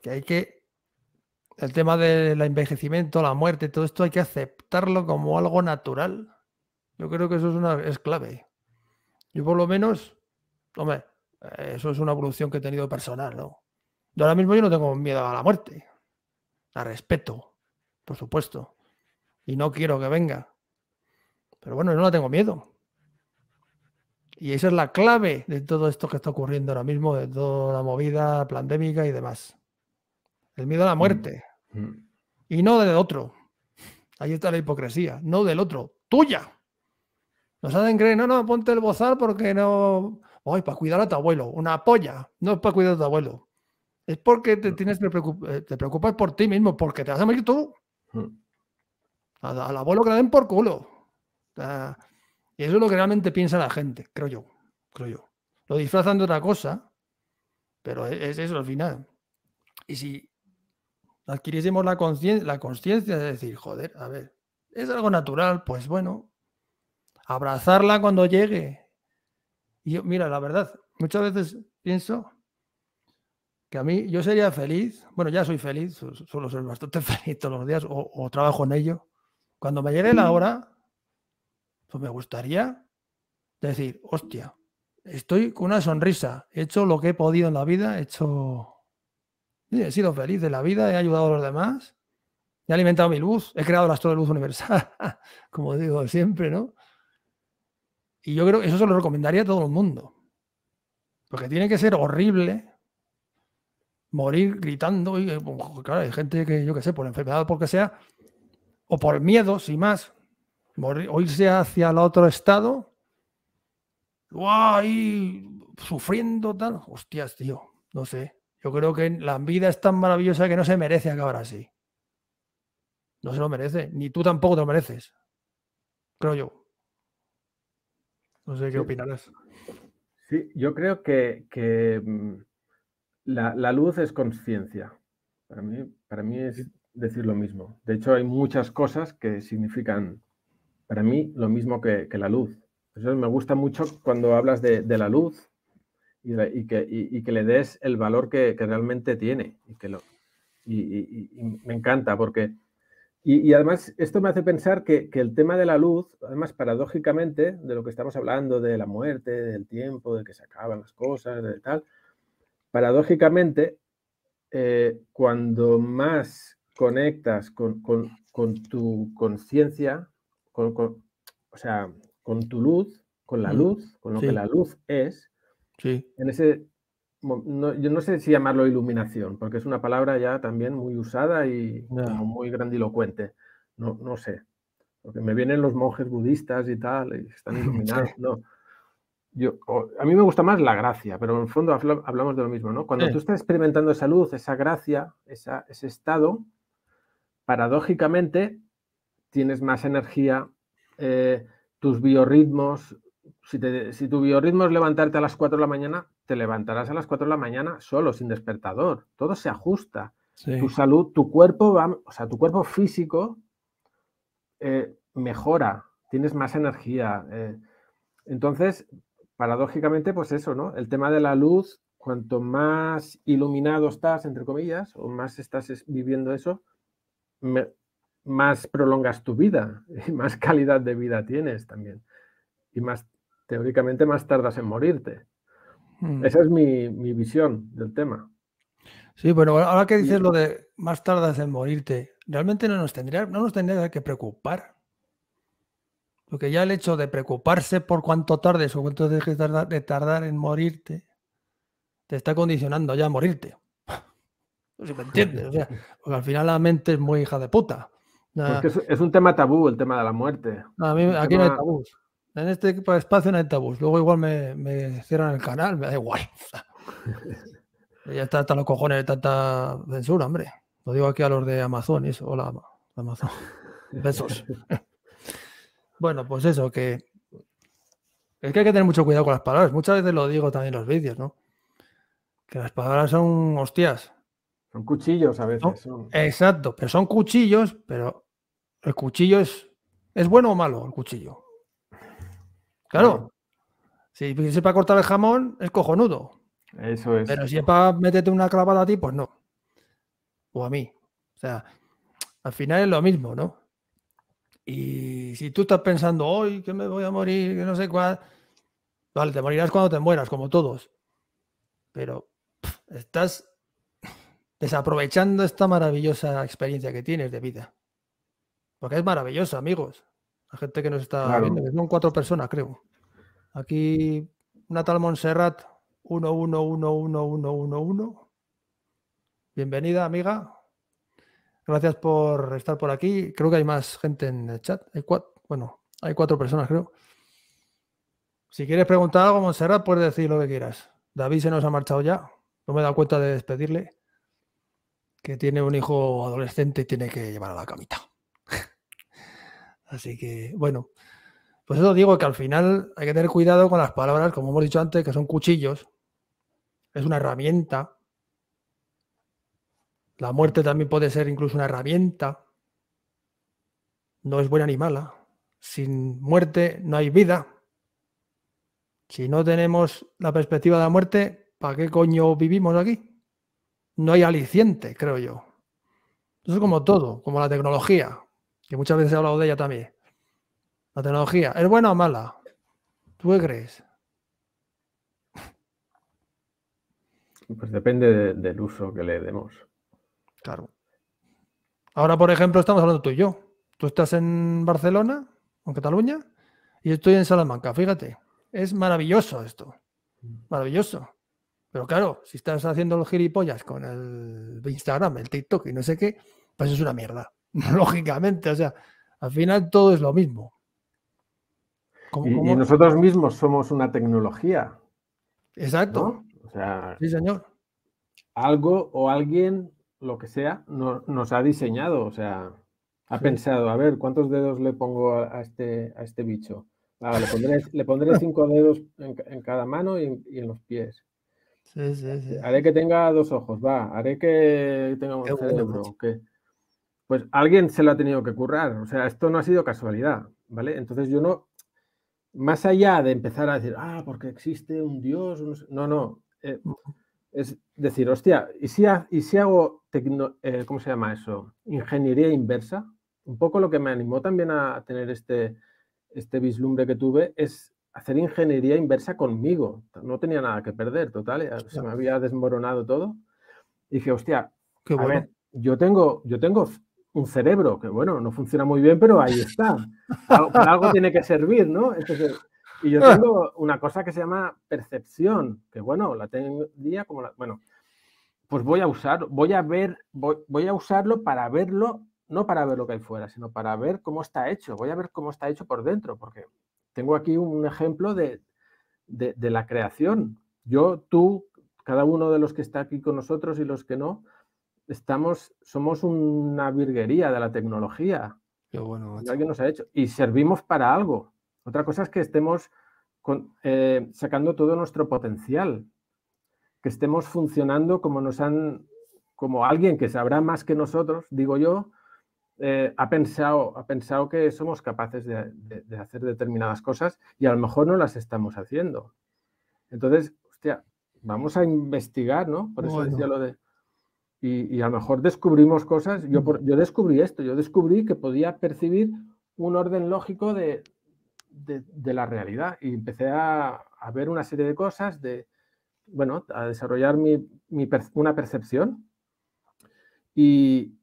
que hay que el tema del envejecimiento, la muerte, todo esto hay que aceptarlo como algo natural. Yo creo que eso es una es clave. Yo por lo menos, hombre, eh, eso es una evolución que he tenido personal, ¿no? Yo ahora mismo yo no tengo miedo a la muerte. La respeto, por supuesto. Y no quiero que venga. Pero bueno, yo no la tengo miedo. Y esa es la clave de todo esto que está ocurriendo ahora mismo, de toda la movida pandémica y demás. El miedo a la mm. muerte. Y no del otro. Ahí está la hipocresía, no del otro, tuya. no saben creer, no, no, ponte el bozal porque no. hoy para cuidar a tu abuelo, una polla. No es para cuidar a tu abuelo. Es porque te mm. tienes eh, te preocupas por ti mismo, porque te vas a morir tú. Mm. Al, abuelo que le den por culo. y eso es lo que realmente piensa la gente, creo yo. Creo yo. Lo disfrazan de otra cosa, pero es eso al final. Y si adquiriésemos la conciencia consciencia de decir, joder, a ver, es algo natural, pues bueno, abrazarla cuando llegue. Y yo, mira, la verdad, muchas veces pienso que a mí yo sería feliz, bueno, ya soy feliz, solo suelo ser bastante [laughs] feliz todos los días o, o trabajo en ello. Cuando me llegue la hora, pues me gustaría decir, hostia, estoy con una sonrisa, he hecho lo que he podido en la vida, he hecho he sido feliz de la vida, he ayudado a los demás, he alimentado mi luz, he creado el astro de luz universal, [laughs] como digo siempre, ¿no? Y yo creo que eso se lo recomendaría a todo el mundo. Porque tiene que ser horrible morir gritando. Y, eh, pues, claro, hay gente que, yo qué sé, por enfermedad o por que sea, o por miedo sin más, morir, o irse hacia el otro estado, sufriendo tal. Hostias, tío, no sé. Yo creo que la vida es tan maravillosa que no se merece acabar así. No se lo merece, ni tú tampoco te lo mereces. Creo yo. No sé qué opinarás. Sí, yo creo que, mm, la, luz es conciencia. Para mí, es decir lo mismo. De hecho, hay muchas cosas que significan para mí lo mismo que, la luz. me gusta mucho cuando hablas de la luz, y, que, que, le des el valor que, realmente tiene. Y, que lo, y, me encanta porque... Y, además esto me hace pensar que, el tema de la luz, además paradójicamente, de lo que estamos hablando, de la muerte, del tiempo, de que se acaban las cosas, de tal, paradójicamente, eh, cuando más conectas con, tu conciencia, o sea, con tu luz, con la luz, con lo que la luz es, en ese, yo no sé si llamarlo iluminación, porque es una palabra ya también muy usada y muy grandilocuente. No, sé. Porque me vienen los monjes budistas y tal, y están [laughs] iluminados. Yo, a mí me gusta más la gracia, pero en fondo hablamos de lo mismo, Cuando tú estás experimentando esa luz, esa gracia, ese estado, paradójicamente tienes más energía, eh, tus biorritmos si, tu biorritmo es levantarte a las 4 de la mañana, te levantarás a las 4 de la mañana solo, sin despertador. Todo se ajusta. Tu salud, tu cuerpo va, o sea, tu cuerpo físico eh, mejora, tienes más energía. Eh. Entonces, paradójicamente, pues eso, ¿no? El tema de la luz, cuanto más iluminado estás, entre comillas, o más estás viviendo eso, más prolongas tu vida [laughs] y más calidad de vida tienes también. Y más teóricamente más tardas en morirte. Hmm. Esa es mi, visión del tema. Sí, bueno, ahora que dices lo de más tardas en morirte, realmente no nos tendría, no nos tendría que preocupar. Porque ya el hecho de preocuparse por cuánto tardes o cuánto dejes de tardar en morirte, te está condicionando ya a morirte. [laughs] me entiendes. O sea, porque al final la mente es muy hija de puta. es, un tema tabú el tema de la muerte. A mí, aquí tabús. En este espacio no hay tabús. Luego igual me, me cierran el canal, me da igual. [laughs] [laughs] ya está hasta los cojones de tanta censura, hombre. Lo digo aquí a los de Amazon y eso. Hola, Amazon. Besos. [laughs] bueno, pues eso, que es que hay que tener mucho cuidado con las palabras. Muchas veces lo digo también en los vídeos, ¿no? Que las palabras son hostias. Son cuchillos a veces. Exacto, pero son cuchillos, pero el cuchillo es. ¿Es bueno o malo el cuchillo? Claro. Si es para cortar el jamón, es cojonudo. Eso es. Pero si es para meterte una clavada a ti, pues no. O a mí. O sea, al final es lo mismo, ¿no? Y si tú estás pensando, hoy que me voy a morir, que no sé cuál, vale, te morirás cuando te mueras, como todos. Pero estás desaprovechando esta maravillosa experiencia que tienes de vida. Porque es maravilloso, amigos. La gente que nos está viendo, son cuatro personas, creo. Aquí, Natal tal Montserrat, uno. Bienvenida, amiga. Gracias por estar por aquí. Creo que hay más gente en el chat. Hay bueno, hay cuatro personas, creo. Si quieres preguntar algo, Montserrat, puedes decir lo que quieras. David se nos ha marchado ya. No me he dado cuenta de despedirle. Que tiene un hijo adolescente y tiene que llevar a la camita. Así que, bueno, pues eso digo que al final hay que tener cuidado con las palabras, como hemos dicho antes, que son cuchillos, es una herramienta. La muerte también puede ser incluso una herramienta. No es buena ni mala. Sin muerte no hay vida. Si no tenemos la perspectiva de la muerte, ¿para qué coño vivimos aquí? No hay aliciente, creo yo. Eso es como todo, como la tecnología que muchas veces he hablado de ella también. La tecnología, ¿es buena o mala? ¿Tú qué crees? [laughs] Pues depende del uso que le demos. Claro. Ahora, por ejemplo, estamos hablando tú y yo. Tú estás en Barcelona, en Cataluña, y estoy en Salamanca. Fíjate, es maravilloso esto. Maravilloso. Pero claro, si estás haciendo los gilipollas con el Instagram, el TikTok y no sé qué, pues es una mierda. [laughs] lógicamente. O sea, al final todo es lo mismo. y, nosotros mismos somos una tecnología. Exacto. O sea, sí, señor. Algo o alguien, lo que sea, nos ha diseñado. O sea, ha pensado, a ver, ¿cuántos dedos le pongo a, este, a este bicho? Ah, le, pondré, cinco dedos en, cada mano y en, los pies. Haré que tenga dos ojos, va. Haré que tenga un cerebro pues alguien se lo ha tenido que currar. O sea, esto no ha sido casualidad, ¿vale? Entonces yo no, más allá de empezar a decir, ah, porque existe un Dios, no, no. Eh, mm. es decir, hostia, ¿y si, y si hago, eh, ¿cómo se llama eso? Ingeniería inversa. Un poco lo que me animó también a tener este, este vislumbre que tuve es hacer ingeniería inversa conmigo. No tenía nada que perder, total. Se me había desmoronado todo. Y dije, hostia, a ver, yo tengo, yo tengo un cerebro, que bueno, no funciona muy bien, pero ahí está. Algo, tiene que servir, ¿no? y yo tengo una cosa que se llama percepción, que bueno, la tengo día como la. Bueno, pues voy a usar, voy a ver, voy, a usarlo para verlo, no para ver lo que hay fuera, sino para ver cómo está hecho. Voy a ver cómo está hecho por dentro, porque tengo aquí un ejemplo de, de la creación. Yo, tú, cada uno de los que está aquí con nosotros y los que no, estamos, somos una virguería de la tecnología. bueno. Alguien nos ha hecho. Y servimos para algo. Otra cosa es que estemos eh, sacando todo nuestro potencial, que estemos funcionando como nos han, como alguien que sabrá más que nosotros, digo yo, eh, ha, pensado, ha pensado que somos capaces de, hacer determinadas cosas y a lo mejor no las estamos haciendo. Entonces, hostia, vamos a investigar, ¿no? Por eso decía lo de y, a lo mejor descubrimos cosas. Yo, yo descubrí esto, yo descubrí que podía percibir un orden lógico de, la realidad y empecé a, ver una serie de cosas, de, bueno, a desarrollar mi, una percepción. Y,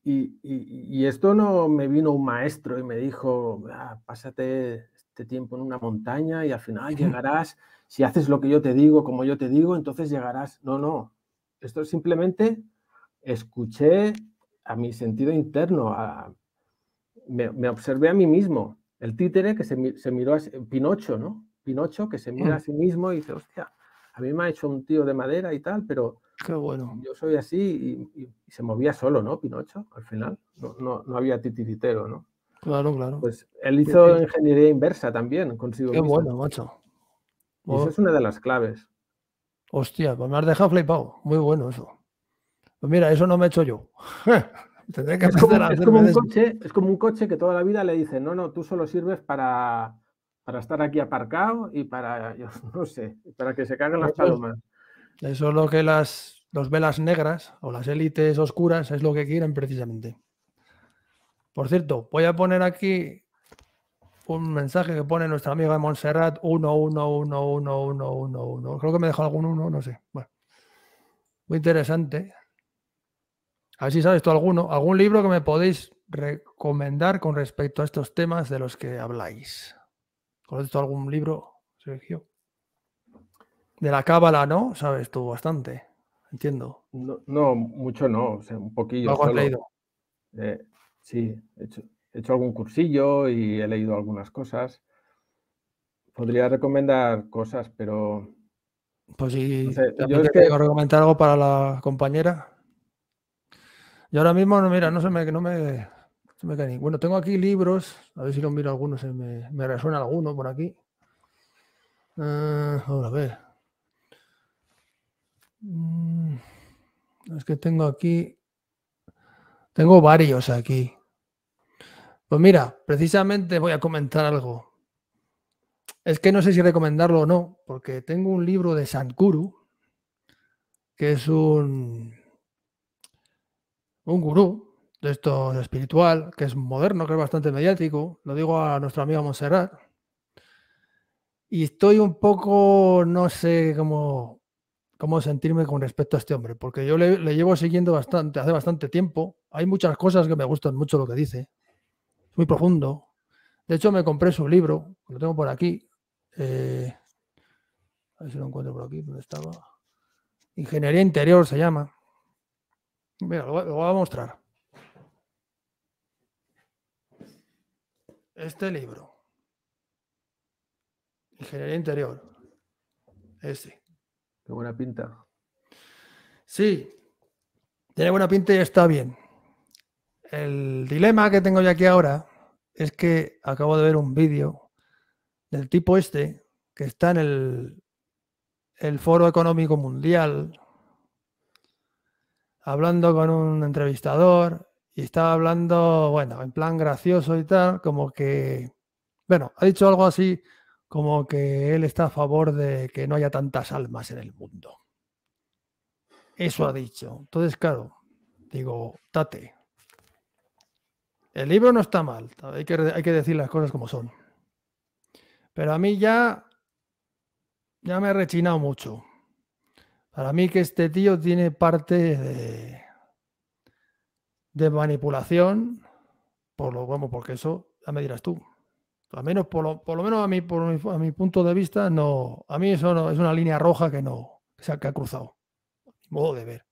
esto no me vino un maestro y me dijo, ah, pásate este tiempo en una montaña y al final llegarás, si haces lo que yo te digo, como yo te digo, entonces llegarás. No, no. Esto es simplemente escuché a mi sentido interno, me, observé a mí mismo. El títere que se, miró, a, Pinocho, ¿no? Pinocho que se mira mm. a sí mismo y dice, hostia, a mí me ha hecho un tío de madera y tal, pero bueno. yo soy así y, se movía solo, ¿no? Pinocho, al final. No, había titiritero, ¿no? Claro, claro. Pues él hizo ingeniería inversa también, consigo. Qué bueno, macho. eso oh. es una de las claves. Hostia, pues me has dejado flipado. Muy bueno eso. Pues mira, eso no me he hecho yo. [laughs] que es, como, un coche, es como un coche que toda la vida le dicen, no, no, tú solo sirves para, para estar aquí aparcado y para, [laughs] yo no sé, para que se caguen las palomas. Eso es lo que las los velas negras o las élites oscuras es lo que quieren precisamente. Por cierto, voy a poner aquí un mensaje que pone nuestra amiga Montserrat uno Creo que me dejó algún uno, no sé. Bueno, muy interesante. A ver si sabes tú alguno, algún libro que me podéis recomendar con respecto a estos temas de los que habláis. ¿Conoces tú algún libro, Sergio? De la cábala, ¿no? Sabes tú bastante, entiendo. No, mucho no, o un poquillo. ¿Algo has leído? Eh, sí, he hecho, algún cursillo y he leído algunas cosas. Podría recomendar cosas, pero... Pues sí, yo que... recomendar algo para la compañera. Y ahora mismo, no, mira, no se me, no me, cae ni. Bueno, tengo aquí libros, a ver si los miro algunos, se me, resuena alguno por aquí. Eh, a ver. Mm, es que tengo aquí, tengo varios aquí. Pues mira, precisamente voy a comentar algo. Es que no sé si recomendarlo o no, porque tengo un libro de Sankuru, que es un un gurú de esto espiritual, que es moderno, que es bastante mediático, lo digo a nuestro amigo Monserrat y estoy un poco, no sé cómo, cómo sentirme con respecto a este hombre, porque yo le, llevo siguiendo bastante, hace bastante tiempo. Hay muchas cosas que me gustan mucho lo que dice, es muy profundo. De hecho, me compré su libro, lo tengo por aquí. Eh, a ver si lo encuentro por aquí, ¿dónde estaba? Ingeniería Interior se llama. Mira, lo, voy a mostrar. Este libro. Ingeniería Interior. Ese. Qué buena pinta. Sí, tiene buena pinta y está bien. El dilema que tengo yo aquí ahora es que acabo de ver un vídeo del tipo este que está en el, el Foro Económico Mundial hablando con un entrevistador y estaba hablando, bueno, en plan gracioso y tal, como que, bueno, ha dicho algo así como que él está a favor de que no haya tantas almas en el mundo. Eso ha dicho. Entonces, claro, digo, tate. El libro no está mal, hay que, decir las cosas como son. Pero a mí ya, ya me ha rechinado mucho. Para mí que este tío tiene parte de, manipulación, por lo bueno, porque eso ya me dirás tú. Al menos, por lo, menos a mí, por mi, punto de vista, no. A mí eso no, es una línea roja que no se ha, que ha cruzado. modo de ver.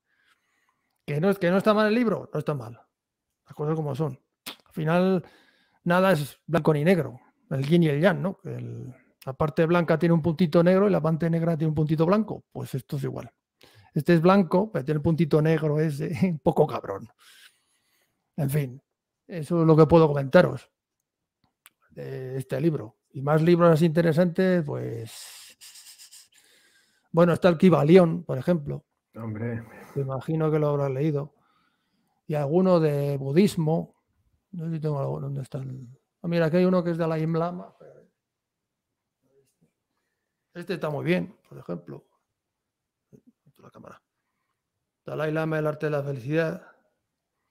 Que no, que no está mal el libro, no está mal. Las cosas como son. Al final, nada es blanco ni negro. El yin y el yang, ¿no? El, la parte blanca tiene un puntito negro y la parte negra tiene un puntito blanco. Pues esto es igual. Este es blanco, pero tiene el puntito negro, es [laughs] un poco cabrón. En fin, eso es lo que puedo comentaros de este libro. Y más libros interesantes, pues. Bueno, está el Kibalión, por ejemplo. Hombre. Me imagino que lo habrás leído. Y alguno de budismo. No sé si tengo algo. ¿Dónde está el... Ah, mira, aquí hay uno que es de la Imlama. Este está muy bien, por ejemplo. La cámara. Dalai Lama, el arte de la felicidad.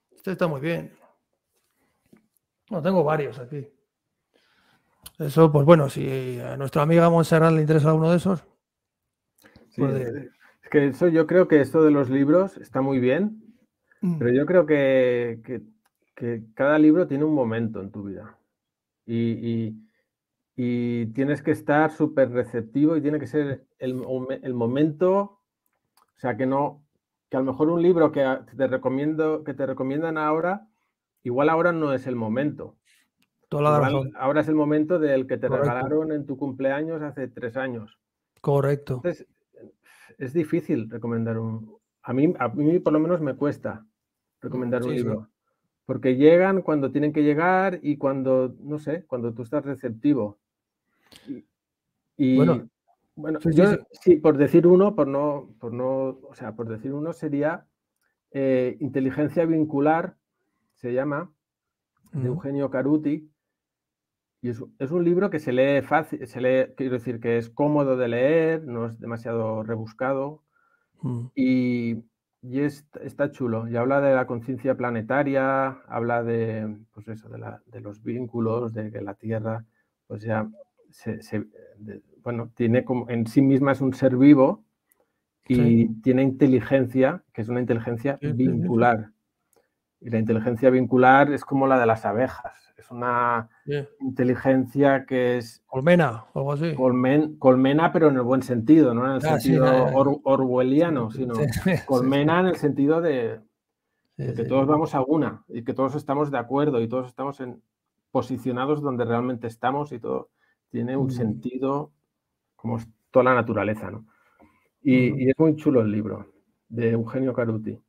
Este está muy bien. No tengo varios aquí. Eso, pues bueno, si a nuestra amiga Montserrat le interesa alguno de esos. Sí, Es que eso, yo creo que esto de los libros está muy bien, mm. pero yo creo que, cada libro tiene un momento en tu vida. y y tienes que estar súper receptivo y tiene que ser el, momento, o sea, que no, que a lo mejor un libro que te, recomiendo, que te recomiendan ahora, igual ahora no es el momento. Ahora es el momento del que te regalaron en tu cumpleaños hace tres años. Correcto. Entonces, es difícil recomendar un... A mí, a mí por lo menos me cuesta recomendar un libro. Porque llegan cuando tienen que llegar y cuando, no sé, cuando tú estás receptivo. Y, bueno, bueno pues sí, yo, por decir uno, por no, por no, o sea, por decir uno sería eh, inteligencia vincular, se llama, de Eugenio Caruti. Y es, un libro que se lee fácil, se lee, quiero decir que es cómodo de leer, no es demasiado rebuscado. Y, está chulo. Y habla de la conciencia planetaria, habla de, pues eso, de los vínculos, de que la Tierra, pues ya se, bueno, tiene como en sí misma es un ser vivo y tiene inteligencia, que es una inteligencia vincular. y la inteligencia vincular es como la de las abejas. Es una inteligencia que es... Colmena, algo así. colmena, pero en el buen sentido, no en el ah, sentido orwelliano, sino colmena en el sentido de, que todos vamos a una y que todos estamos de acuerdo y todos estamos posicionados donde realmente estamos y todo tiene un sentido como toda la naturaleza, ¿no? Y, es muy chulo el libro de Eugenio Caruti.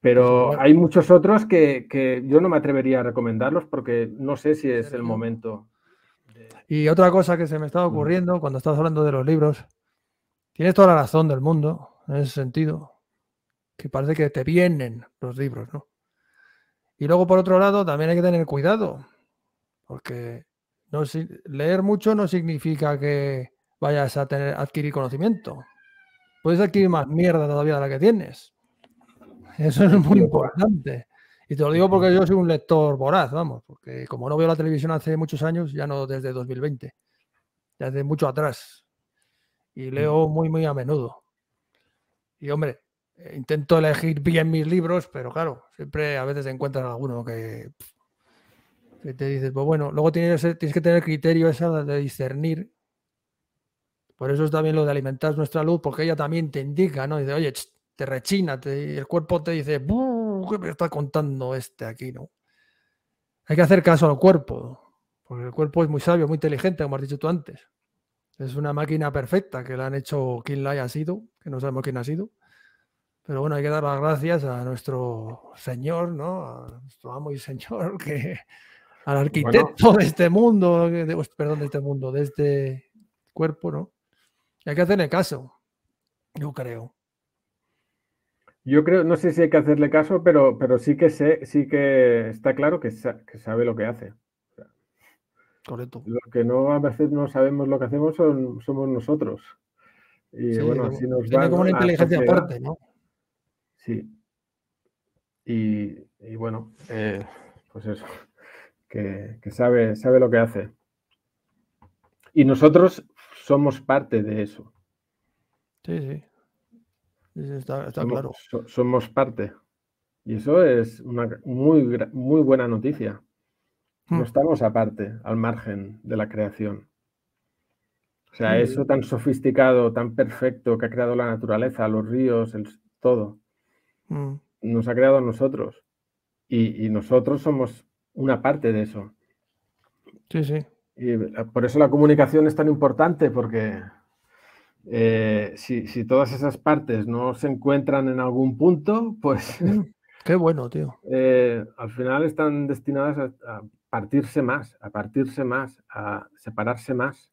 Pero hay muchos otros que, yo no me atrevería a recomendarlos porque no sé si es el momento. Y otra cosa que se me estaba ocurriendo cuando estabas hablando de los libros, tienes toda la razón del mundo en ese sentido, que parece que te vienen los libros, ¿no? Y luego, por otro lado, también hay que tener cuidado, porque no, leer mucho no significa que vayas a tener, adquirir conocimiento. Puedes adquirir más mierda todavía de la que tienes. Eso es muy importante. Y te lo digo porque yo soy un lector voraz, vamos, porque como no veo la televisión hace muchos años, ya no desde 2020, desde mucho atrás. Y mm. leo muy, muy a menudo. Y hombre, eh, intento elegir bien mis libros, pero claro, siempre a veces encuentran alguno que que te dices, pues bueno, luego tienes, que tener criterio esa de discernir. Por eso es también lo de alimentar nuestra luz, porque ella también te indica, ¿no? Dice, oye, te rechina, te, el cuerpo te dice, ¿qué me está contando este aquí, no? Hay que hacer caso al cuerpo, porque el cuerpo es muy sabio, muy inteligente, como has dicho tú antes. Es una máquina perfecta que la han hecho quien la haya sido, que no sabemos quién ha sido. Pero bueno, hay que dar las gracias a nuestro Señor, ¿no? A nuestro amo y Señor [laughs] que al arquitecto de este mundo, pues, perdón, de este mundo, de este cuerpo, ¿no? hay que hacerle caso, yo creo. Yo creo, no sé si hay que hacerle caso, pero, pero sí que sé, sí que está claro que, sabe lo que hace. Correcto. Lo que no a veces no sabemos lo que hacemos somos nosotros. Y bueno, así nos tiene como una inteligencia aparte, ¿no? Sí. Y, bueno, eh, pues eso que, sabe, sabe lo que hace. Y nosotros somos parte de eso. Sí, sí. Está, claro. somos parte. Y eso es una muy, muy buena noticia. No hmm. estamos aparte, al margen de la creación. O sea, eso tan sofisticado, tan perfecto que ha creado la naturaleza, los ríos, el, todo, hmm. nos ha creado a nosotros. y nosotros somos una parte de eso. Sí, sí. Y eh, por eso la comunicación es tan importante, porque eh, si, todas esas partes no se encuentran en algún punto, pues... [laughs] Qué bueno, tío. Eh, al final están destinadas a, partirse más, a partirse más, a separarse más.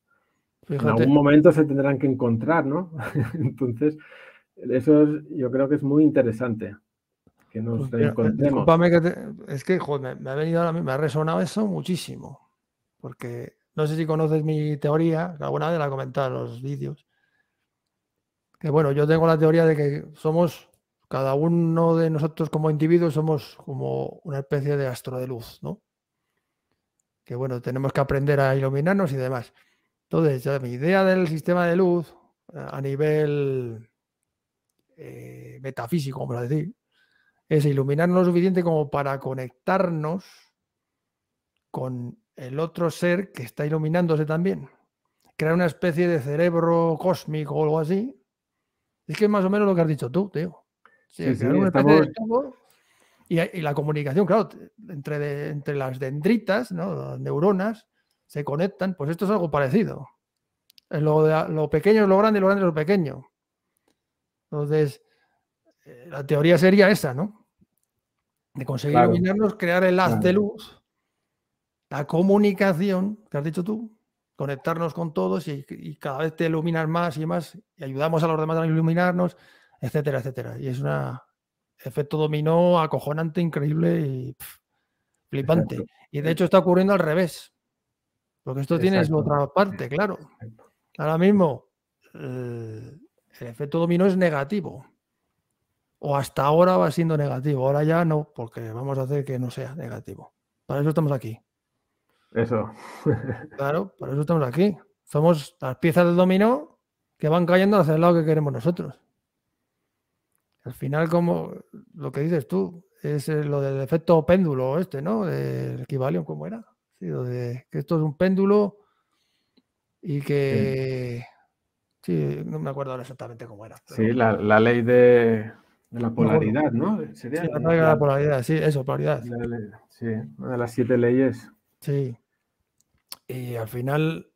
En algún momento se tendrán que encontrar, ¿no? [laughs] Entonces, eso es, yo creo que es muy interesante. Pues eh, es que me, ha venido, me ha resonado eso muchísimo, porque no sé si conoces mi teoría, alguna vez la he comentado en los vídeos, que bueno, yo tengo la teoría de que somos, cada uno de nosotros como individuos somos como una especie de astro de luz, ¿no? Que bueno, tenemos que aprender a iluminarnos y demás. Entonces, mi idea del sistema de luz eh, a nivel eh, metafísico, vamos a decir, es iluminarnos lo suficiente como para conectarnos con el otro ser que está iluminándose también. Crear una especie de cerebro cósmico o algo así. Es que es más o menos lo que has dicho tú, tío. Sí, sí, y, la comunicación, claro, entre, entre las dendritas, ¿no? las neuronas, se conectan. Pues esto es algo parecido. Lo, lo pequeño es lo grande y lo grande es lo pequeño. Entonces, eh, la teoría sería esa, ¿no? de conseguir iluminarnos, crear el haz de luz, la comunicación, que has dicho tú, conectarnos con todos y, cada vez te iluminas más y más y ayudamos a los demás a iluminarnos, etcétera, etcétera. Y es un efecto dominó acojonante, increíble y flipante. Y de hecho está ocurriendo al revés, porque esto tiene su otra parte, claro. Ahora mismo eh, el efecto dominó es negativo o hasta ahora va siendo negativo. Ahora ya no, porque vamos a hacer que no sea negativo. Para eso estamos aquí. Eso. [laughs] claro, para eso estamos aquí. Somos las piezas del dominó que van cayendo hacia el lado que queremos nosotros. Al final, como lo que dices tú, es eh, lo del efecto péndulo este, ¿no? El equivalio ¿cómo era? que esto es un péndulo y que... Sí, no me acuerdo exactamente cómo era. Sí, la ley de de la polaridad, ¿no? Sería la, polaridad, sí, eso, polaridad. sí, una de las siete leyes. Sí. Y al final,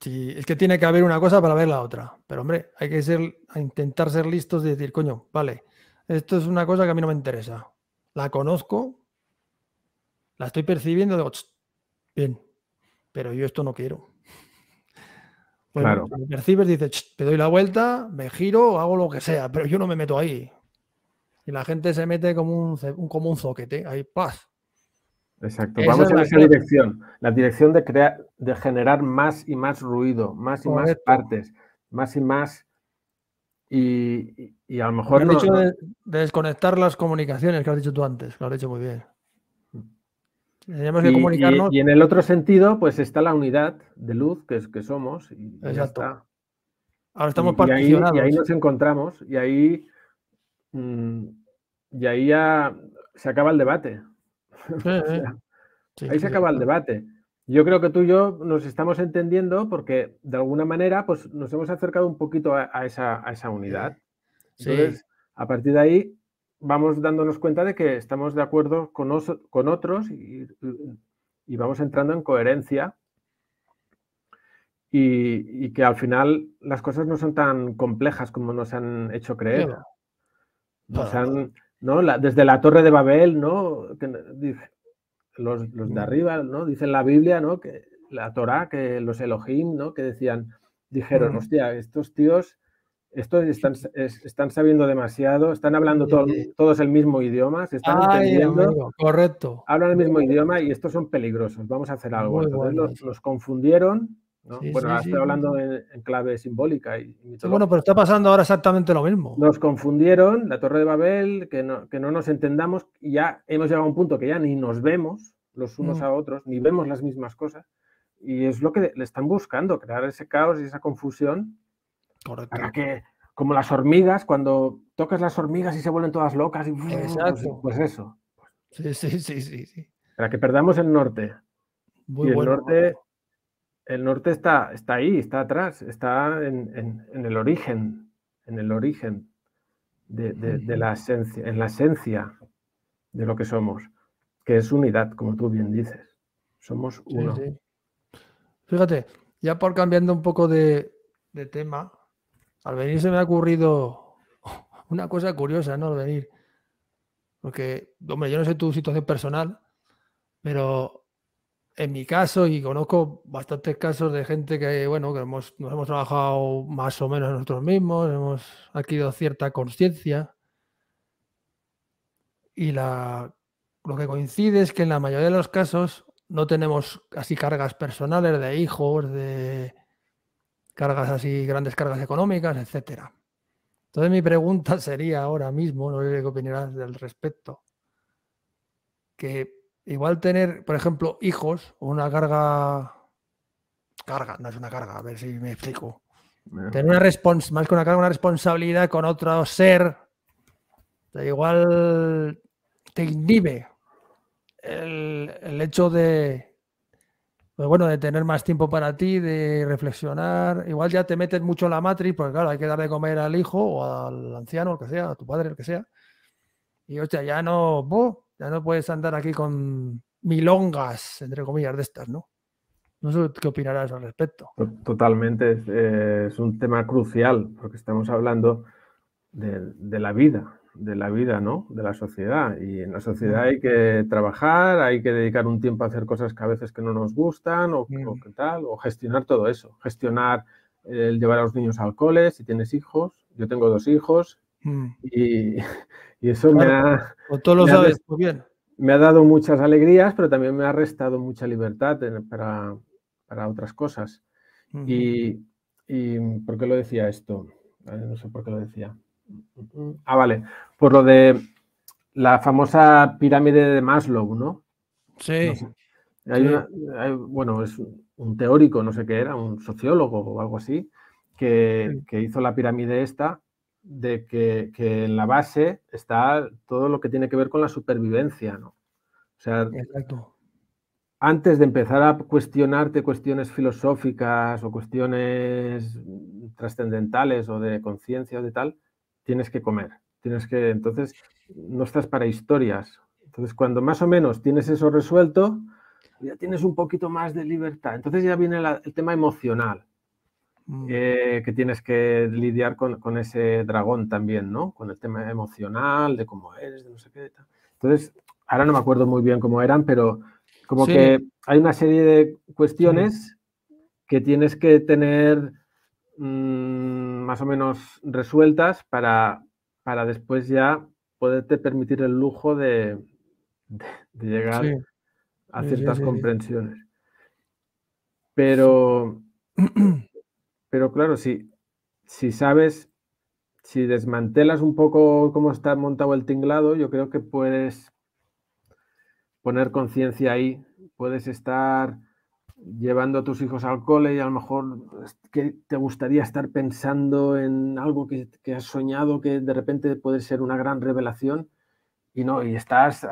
sí, es que tiene que haber una cosa para ver la otra. Pero hombre, hay que ser, intentar ser listos y decir, coño, vale, esto es una cosa que a mí no me interesa. La conozco, la estoy percibiendo, digo, bien, pero yo esto no quiero. claro. percibes, dices, te doy la vuelta, me giro, hago lo que sea, pero yo no me meto ahí y la gente se mete como un, como zoquete, ahí paz. Exacto, vamos en esa dirección, la dirección de, crear, de generar más y más ruido, más y más partes, más y más... Y, a lo mejor... El De, desconectar las comunicaciones, que has dicho tú antes, lo has dicho muy bien. y, en el otro sentido, pues está la unidad de luz que, que somos. Exacto. está. Ahora estamos particionados y ahí nos encontramos y ahí Mm, y ahí ya se acaba el debate. [laughs] Eh. ahí se acaba el debate. Yo creo que tú y yo nos estamos entendiendo porque de alguna manera pues, nos hemos acercado un poquito a, esa, unidad. a partir de ahí vamos dándonos cuenta de que estamos de acuerdo con, con otros y, vamos entrando en coherencia y, que al final las cosas no son tan complejas como nos han hecho creer. ¿no? desde la Torre de Babel, ¿no? los, de arriba, ¿no? Dicen la Biblia, ¿no? Que la Torah, que los Elohim, ¿no? Que decían, dijeron, hostia, estos tíos, estos están, sabiendo demasiado, están hablando todos el mismo idioma, se están ah, entendiendo. correcto. Hablan el mismo idioma y estos son peligrosos, vamos a hacer algo. Entonces, los confundieron bueno, estoy hablando en, clave simbólica. Y, bueno, pero está pasando ahora exactamente lo mismo. Nos confundieron, la Torre de Babel, que no, que no nos entendamos, y ya hemos llegado a un punto que ya ni nos vemos los unos mm. a otros, ni vemos las mismas cosas, y es lo que le están buscando, crear ese caos y esa confusión. Correcto. Para que, como las hormigas, cuando tocas las hormigas y se vuelven todas locas, y, pues, pues, eso. Sí, sí, sí, sí, Para que perdamos el norte. y el norte el norte está, está ahí, está atrás, está en, el origen, en el origen de, la esencia, en la esencia de lo que somos, que es unidad, como tú bien dices. Somos uno. Fíjate, ya por cambiando un poco de, de, tema, al venir se me ha ocurrido [laughs] una cosa curiosa, ¿no? Al venir. Porque, hombre, yo no sé tu situación personal, pero en mi caso, y conozco bastantes casos de gente que, bueno, que hemos, nos hemos trabajado más o menos nosotros mismos, hemos adquirido cierta conciencia. Y la, lo que coincide es que en la mayoría de los casos no tenemos así cargas personales de hijos, de cargas así, grandes cargas económicas, etc. Entonces mi pregunta [laughs] sería ahora mismo, no sé qué opinarás del respecto, que igual tener, por ejemplo, hijos una carga. Carga, no es una carga, a ver si me explico. Tener una respons más que una carga, una responsabilidad con otro ser, igual te inhibe el, hecho de, pues bueno, de tener más tiempo para ti, de reflexionar. Igual ya te metes mucho en la matriz, porque claro, hay que dar de comer al hijo o al anciano, que sea, a tu padre, el que sea. Y hostia, ya no, ya no puedes andar aquí con milongas, entre comillas, de estas, ¿no? No sé qué opinarás al respecto. Totalmente, eh, es, un tema crucial, porque estamos hablando de, la vida, de la vida, ¿no? De la sociedad. Y en la sociedad hay que trabajar, hay que dedicar un tiempo a hacer cosas que a veces que no nos gustan o, qué tal, o gestionar todo eso. Gestionar el llevar a los niños al cole si tienes hijos. Yo tengo dos hijos mm. y, [laughs] Y eso me ha... Pues me ha dado muchas alegrías, pero también me ha restado mucha libertad para, otras cosas. y, ¿por qué lo decía esto? No sé por qué lo decía. Ah, vale. Por lo de la famosa pirámide de Maslow, ¿no? Sí. bueno, es un teórico, no sé qué era, un sociólogo o algo así, que hizo la pirámide esta de que, en la base está todo lo que tiene que ver con la supervivencia, ¿no? O sea, antes de empezar a cuestionarte cuestiones filosóficas o cuestiones trascendentales o de conciencia o de tal, tienes que comer. Tienes que, entonces, no estás para historias. Entonces, cuando más o menos tienes eso resuelto, ya tienes un poquito más de libertad. Entonces ya viene el tema emocional. Mm. Eh, que tienes que lidiar con, ese dragón también, ¿no? Con el tema emocional, de cómo eres, de no sé qué. Entonces, ahora no me acuerdo muy bien cómo eran, pero como que hay una serie de cuestiones que tienes que tener mm, más o menos resueltas para, para después ya poderte permitir el lujo de, llegar a ciertas comprensiones. Pero [clears throat] Pero claro, si, si sabes, si desmantelas un poco cómo está montado el tinglado, yo creo que puedes poner conciencia ahí, puedes estar llevando a tus hijos al cole y a lo mejor pues, que te gustaría estar pensando en algo que, has soñado que de repente puede ser una gran revelación y no, y estás,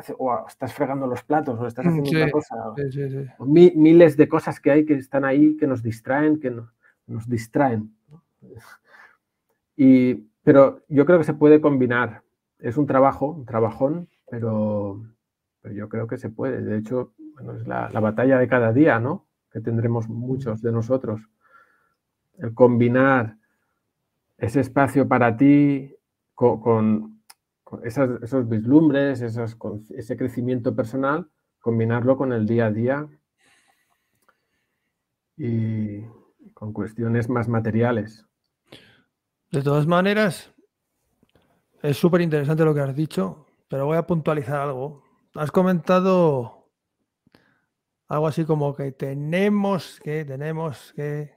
estás fregando los platos o estás mm, haciendo otra cosa. miles de cosas que hay que están ahí, que nos distraen, que, no, nos distraen. Y, pero yo creo que se puede combinar. Es un trabajo, un trabajón, pero, pero yo creo que se puede. De hecho, es la, batalla de cada día, ¿no? Que tendremos muchos de nosotros. El combinar ese espacio para ti con, esos vislumbres, esas, con ese crecimiento personal, combinarlo con el día a día. Y con cuestiones más materiales. De todas maneras, es súper interesante lo que has dicho, pero voy a puntualizar algo. Has comentado algo así como que tenemos que, tenemos que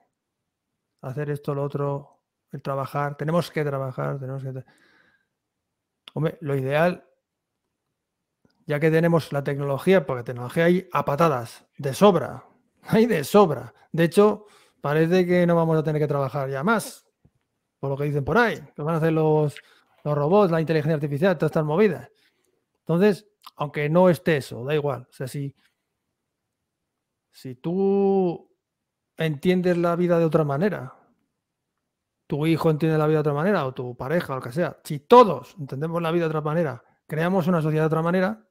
hacer esto, lo otro, el trabajar, tenemos que trabajar, tenemos que... Hombre, lo ideal, ya que tenemos la tecnología, porque tecnología hay a patadas, de sobra, [laughs] hay de sobra. De hecho, parece que no vamos a tener que trabajar ya más, por lo que dicen por ahí, lo van a hacer los, robots, la inteligencia artificial, todas estas movidas. Entonces, aunque no esté eso, da igual. O sea, si, si tú entiendes la vida de otra manera, tu hijo entiende la vida de otra manera, o tu pareja, o lo que sea, si todos entendemos la vida de otra manera, creamos una sociedad de otra manera,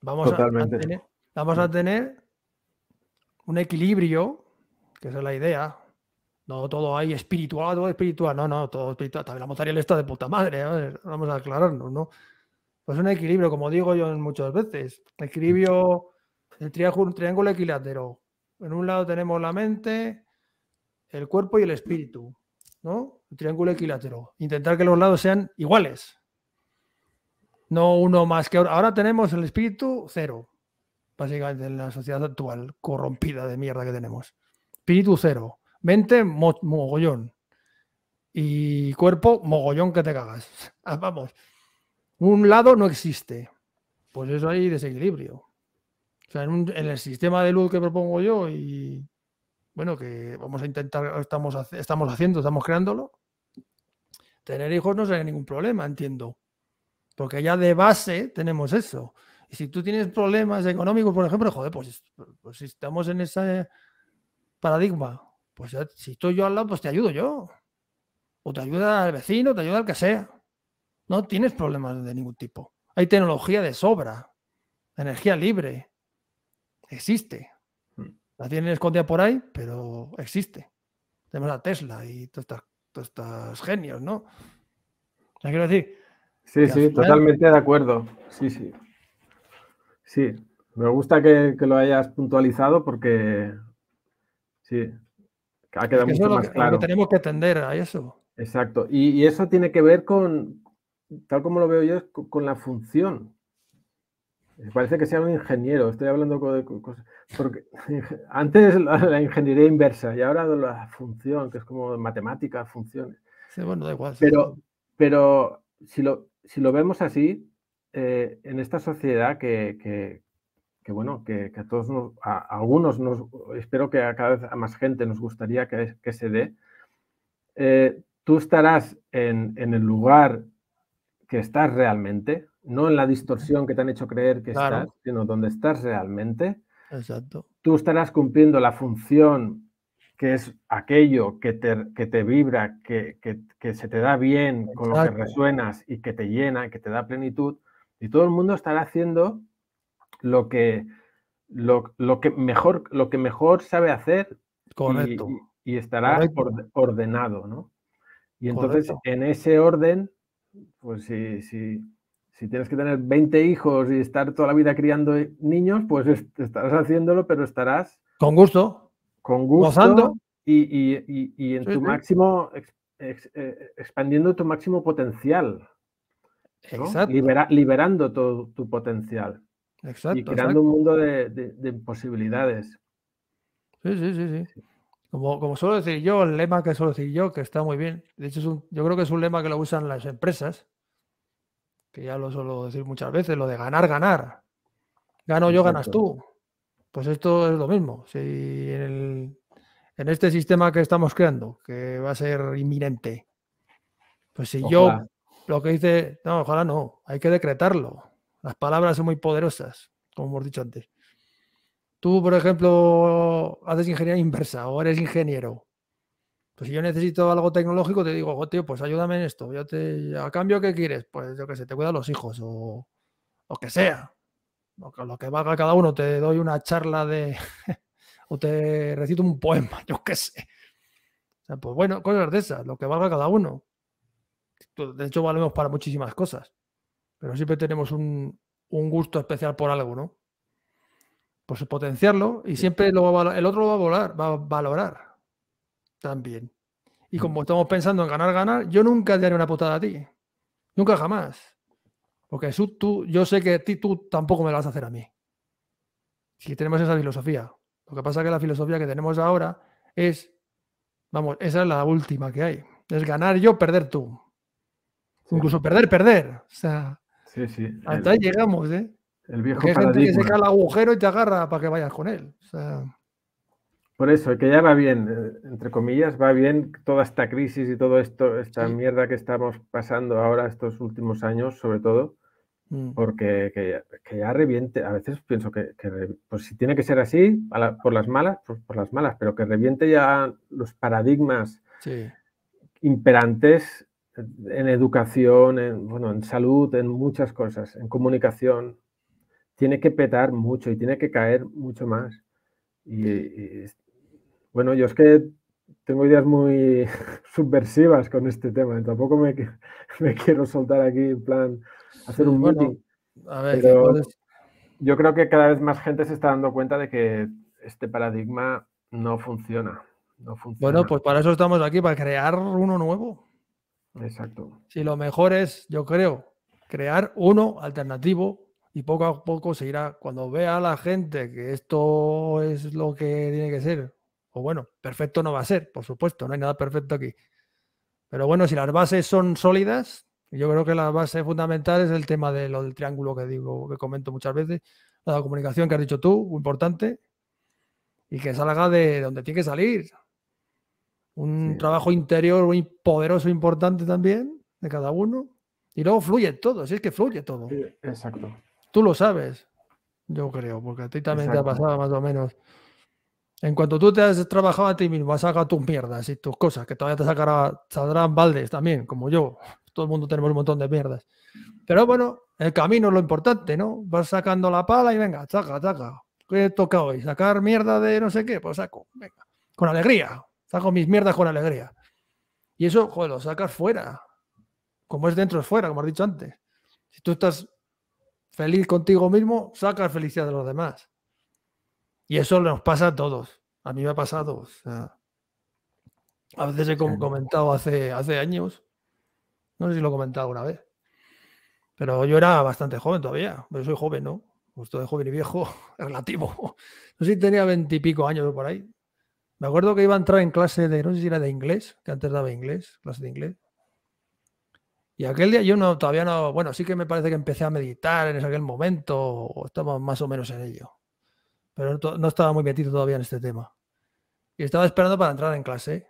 vamos, a, tener, vamos a tener un equilibrio, que esa es la idea. No todo hay espiritual, todo espiritual. No, no, todo espiritual. También la material este está de puta madre. ¿eh? Vamos a aclararnos, ¿no? Pues un equilibrio, como digo yo muchas veces. Equilibrio, el triángulo, triángulo equilátero. En un lado tenemos la mente, el cuerpo y el espíritu, ¿no? El triángulo equilátero. Intentar que los lados sean iguales. No uno más que ahora. Ahora tenemos el espíritu cero, básicamente, en la sociedad actual corrompida de mierda que tenemos. Espíritu cero, mente mogollón y cuerpo mogollón que te cagas. [laughs] Ah, vamos, un lado no existe. Pues eso hay desequilibrio. O sea, en, el sistema de luz que propongo yo y bueno, que vamos a intentar, estamos, estamos haciendo, estamos creándolo, tener hijos no sería ningún problema, entiendo. Porque ya de base tenemos eso. Y si tú tienes problemas económicos, por ejemplo, joder, pues, pues si estamos en ese paradigma, pues si estoy yo al lado, pues te ayudo yo. O te ayuda el vecino, te ayuda el que sea. No tienes problemas de ningún tipo. Hay tecnología de sobra, energía libre. Existe. Mm. La tienen escondida por ahí, pero existe. Tenemos la Tesla y todos estos, genios, ¿no? O quiero decir. Sí, sí, totalmente de acuerdo. Sí, sí. Sí, me gusta que, lo hayas puntualizado porque sí, ha quedado mucho más claro. que tenemos que atender a eso. Exacto, y, eso tiene que ver con, tal como lo veo yo, con, la función. Parece que sea un ingeniero, estoy hablando de cosas. Porque [laughs] antes la ingeniería inversa y ahora la función, que es como matemáticas, funciones. Sí, bueno, da igual. Pero, pero si, si lo vemos así, eh, en esta sociedad que, bueno, que, a todos a, algunos espero que a cada vez a más gente nos gustaría que, se dé, eh, tú estarás en, el lugar que estás realmente, no en la distorsión que te han hecho creer que estás, sino donde estás realmente. Exacto. Tú estarás cumpliendo la función que es aquello que te, vibra, que, se te da bien con lo que resuenas y que te llena, que te da plenitud, y todo el mundo estará haciendo lo que, lo, que, mejor, lo que mejor sabe hacer. Correcto. Y, y estará ordenado, ¿no? Y entonces, en ese orden, pues si, si, tienes que tener 20 hijos y estar toda la vida criando niños, pues estarás haciéndolo, pero estarás... Con gusto. Con gusto. Gozando. Y, en tu máximo, eh, expandiendo tu máximo potencial liberando todo tu potencial. y creando un mundo de, posibilidades. Sí, sí, sí, Como, como, suelo decir yo, el lema que suelo decir yo, que está muy bien. De hecho, yo creo que es un lema que lo usan las empresas, que ya lo suelo decir muchas veces, lo de ganar, ganar. Gano yo, ganas tú. Pues esto es lo mismo. Si en, este sistema que estamos creando, que va a ser inminente, pues si yo lo que dice, no, ojalá no, hay que decretarlo. Las palabras son muy poderosas, como hemos dicho antes. Tú, por ejemplo, haces ingeniería inversa o eres ingeniero. Pues si yo necesito algo tecnológico, te digo, oh, tío, pues ayúdame en esto. Yo te, ¿A cambio qué quieres? Pues yo que sé, te a los hijos o lo que sea. Lo que, lo que valga cada uno, te doy una charla de... [laughs] o te recito un poema, [laughs] yo qué sé. O sea, pues bueno, cosas de esas, lo que valga cada uno de hecho valemos para muchísimas cosas, pero siempre tenemos un, gusto especial por algo, ¿no? Pues potenciarlo y siempre el otro lo va a, volar, va a valorar también. Y como mm. estamos pensando en ganar, ganar, yo nunca te haré una putada a ti. Nunca jamás. Porque tú, yo sé que ti, tú tampoco me lo vas a hacer a mí. Si tenemos esa filosofía. Lo que pasa es que la filosofía que tenemos ahora es, vamos, esa es la última que hay. Es ganar yo, perder tú. Incluso perder, perder. O sea, sí, sí. hasta ahí llegamos, ¿eh? El viejo gente que se cae el agujero y te agarra para que vayas con él. por eso, que ya va bien, eh, entre comillas, va bien toda esta crisis y todo esto, esta mierda que estamos pasando ahora estos últimos años, sobre todo, mm. porque que ya, reviente. A veces pienso que, pues si tiene que ser así, por las malas, pues por las malas, pero que reviente ya los paradigmas imperantes en educación, en, salud, en muchas cosas, en comunicación. Tiene que petar mucho y tiene que caer mucho más. Y, bueno, yo es que tengo ideas muy [laughs] subversivas con este tema. Tampoco [laughs] me, quiero soltar aquí en plan hacer un A ver, yo creo que cada vez más gente se está dando cuenta de que este paradigma No funciona. Bueno, pues para eso estamos aquí, para crear uno nuevo. Exacto. Si lo mejor es, yo creo, crear uno alternativo y poco a poco se irá, cuando vea a la gente que esto es lo que tiene que ser, o pues bueno, perfecto no va a ser, por supuesto, no hay nada perfecto aquí. Pero bueno, si las bases son sólidas, yo creo que la base fundamental es el tema de lo del triángulo que digo, que comento muchas veces, la comunicación que has dicho tú, importante, y que salga de donde tiene que salir, un trabajo interior muy poderoso, importante también, de cada uno. Y luego fluye todo, así es que fluye todo. exacto. Tú lo sabes, yo creo, porque a ti también te ha pasado más o menos. En cuanto tú te has trabajado a ti mismo, a sacar tus mierdas y tus cosas, que todavía te sacará, saldrán baldes también, como yo. Todo el mundo tenemos un montón de mierdas. Pero bueno, el camino es lo importante, ¿no? Vas sacando la pala y venga, saca, saca. ¿Qué toca hoy? ¿Sacar mierda de no sé qué? Pues saco, venga. Con alegría. Saco mis mierdas con alegría. Y eso, joder, lo sacas fuera. Como es dentro, es fuera, como has dicho antes. Si tú estás feliz contigo mismo, sacas felicidad de los demás. Y eso nos pasa a todos. A mí me ha pasado. O sea, a veces he comentado hace, hace años. No sé si lo he comentado una vez. Pero yo era bastante joven todavía. pero soy joven, ¿no? justo de joven y viejo, [laughs] relativo. No sé si tenía veintipico años por ahí. Me acuerdo que iba a entrar en clase de, no sé si era de inglés, que antes daba inglés, clase de inglés. Y aquel día yo no, todavía no, bueno, sí que me parece que empecé a meditar en aquel momento, o estaba más o menos en ello. Pero no, estaba muy metido todavía en este tema. Y estaba esperando para entrar en clase.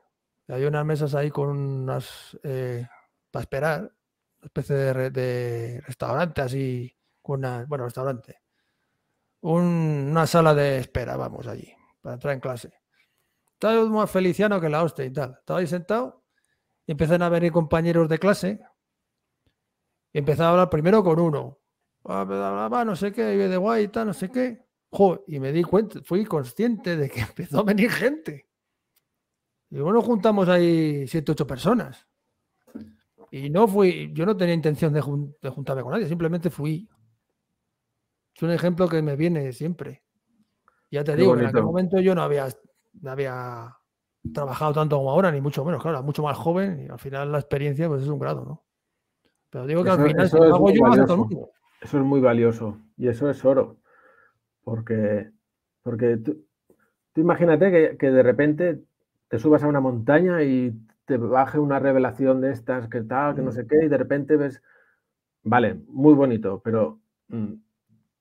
Y había unas mesas ahí con unas, eh, para esperar, una especie de, restaurante así, con una, bueno, restaurante. una sala de espera, vamos, allí, para entrar en clase más feliciano que la hostia y tal. Estaba ahí sentado y empezaron a venir compañeros de clase. Y empezaba a hablar primero con uno. Ah, ah, no sé qué, de guay y tal, no sé qué. y me di cuenta, fui consciente de que [laughs] empezó a venir gente. Y bueno, juntamos ahí siete, ocho personas. Y no fui, yo no tenía intención de, juntarme con nadie, simplemente fui. Es un ejemplo que me viene siempre. Ya te digo, en aquel momento yo no había, no había trabajado tanto como ahora, ni mucho menos, claro, mucho más joven y al final la experiencia pues es un grado, ¿no? Pero digo que al final eso, yo eso es muy valioso y eso es oro, porque, porque tú, imagínate que, de repente te subas a una montaña y te baje una revelación de estas que tal, que no sé qué, y de repente ves, vale, muy bonito, pero mm,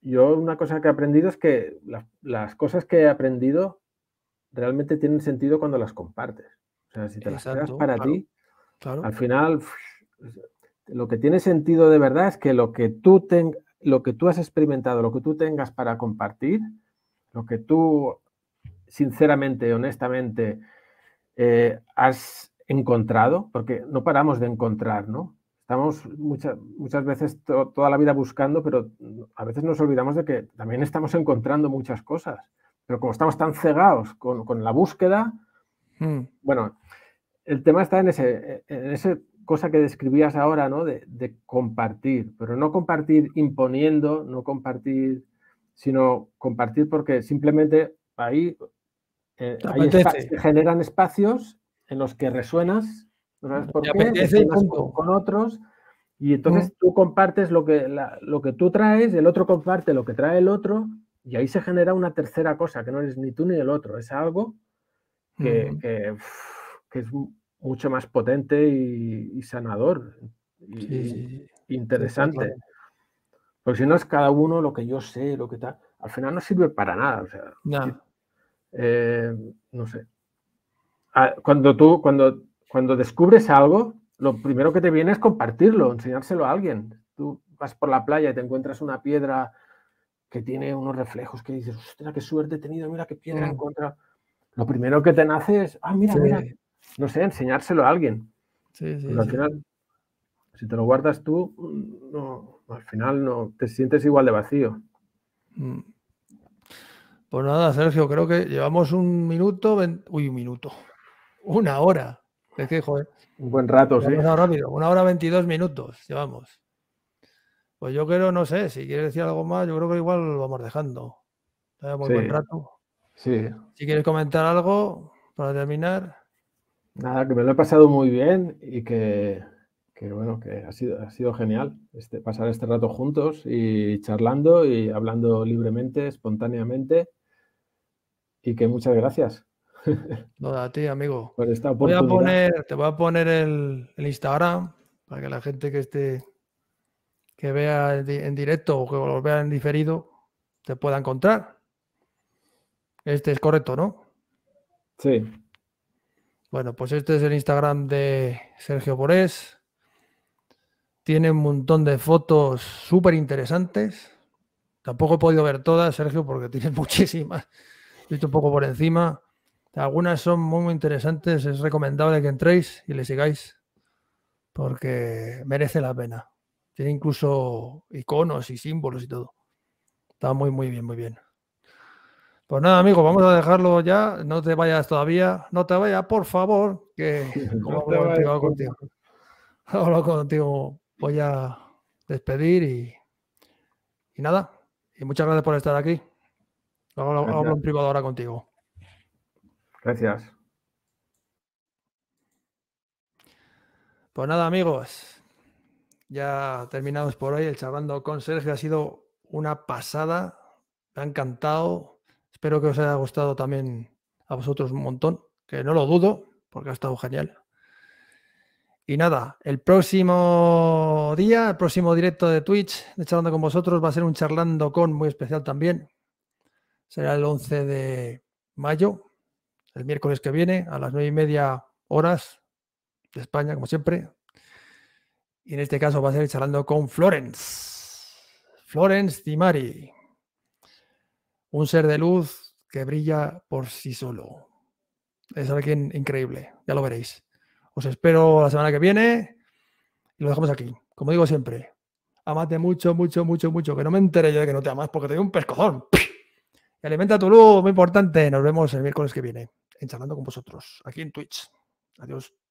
yo una cosa que he aprendido es que las cosas que he aprendido realmente tienen sentido cuando las compartes. O sea, si te las quedas para ti, al final lo que tiene sentido de verdad es que lo que tú ten, lo que tú has experimentado, lo que tú tengas para compartir, lo que tú sinceramente, honestamente eh, has encontrado, porque no paramos de encontrar, ¿no? Estamos muchas, muchas veces toda la vida buscando, pero a veces nos olvidamos de que también estamos encontrando muchas cosas. Pero como estamos tan cegados con, la búsqueda, hmm. bueno, el tema está en ese, cosa que describías ahora, ¿no? De, compartir, pero no compartir imponiendo, no compartir, sino compartir porque simplemente ahí, eh, se generan espacios en los que resuenas, sabes mm, por qué? Con, con, otros y entonces mm. tú compartes lo que, lo que tú traes, el otro comparte lo que trae el otro y ahí se genera una tercera cosa, que no eres ni tú ni el otro, es algo que, es mucho más potente y, sanador, y, interesante. Porque si no es cada uno lo que yo sé, lo que tal, al final no sirve para nada. O sea, no. Eh, no sé. Ah, cuando tú, cuando, cuando descubres algo, lo primero que te viene es compartirlo, enseñárselo a alguien. Tú vas por la playa y te encuentras una piedra que tiene unos reflejos que dices, ostras, qué suerte he tenido, mira qué piedra en contra. Lo primero que te nace es, ah, mira, mira, no sé, enseñárselo a alguien. Sí, sí, al final, si te lo guardas tú, no, al final no te sientes igual de vacío. Mm. Pues nada, Sergio, creo que llevamos un minuto, uy, un minuto, una hora. Es que, joder. Un buen rato, sí. rápido, una hora veintidós minutos llevamos. Pues yo creo, no sé, si quieres decir algo más, yo creo que igual lo vamos dejando. buen rato. Si quieres comentar algo para terminar. Nada, que me lo he pasado muy bien y que, bueno, que ha sido, ha sido genial este, pasar este rato juntos y charlando y hablando libremente, espontáneamente. Y que muchas gracias. [laughs] No, a ti, amigo. poner, te voy a poner el Instagram para que la gente que esté que vea en directo o que lo vea en diferido te pueda encontrar. Este es correcto, ¿no? Sí. Bueno, pues este es el Instagram de Sergio Borés. Tiene un montón de fotos súper interesantes. Tampoco he podido ver todas, Sergio, porque [laughs] tiene muchísimas. He visto un poco por encima. Algunas son muy interesantes. Es recomendable que entréis y le sigáis porque merece la pena. Tiene incluso iconos y símbolos y todo. Está muy, muy bien, muy bien. Pues nada, amigos vamos a dejarlo ya. No te vayas todavía. No te vayas, por favor, que [laughs] no hablo contigo, [laughs] contigo. Voy a despedir y, y, nada. Y muchas gracias por estar aquí. Hago hablo en privado ahora contigo. Gracias. Pues nada, amigos. Ya terminamos por hoy. El charlando con Sergio ha sido una pasada. Me ha encantado. Espero que os haya gustado también a vosotros un montón, que no lo dudo, porque ha estado genial. Y nada, el próximo día, el próximo directo de Twitch de Charlando con vosotros va a ser un Charlando con muy especial también. Será el 11 de mayo, el miércoles que viene, a las nueve y media horas de España, como siempre. Y en este caso va a ser charlando con Florence. Florence Dimari. Un ser de luz que brilla por sí solo. Es alguien increíble, ya lo veréis. Os espero la semana que viene y lo dejamos aquí. Como digo siempre, amate mucho, mucho, mucho, mucho. Que no me entere yo de que no te amas porque te doy un pescozón. alimenta tu luz, muy importante. Nos vemos el miércoles que viene en charlando con vosotros aquí en Twitch. Adiós.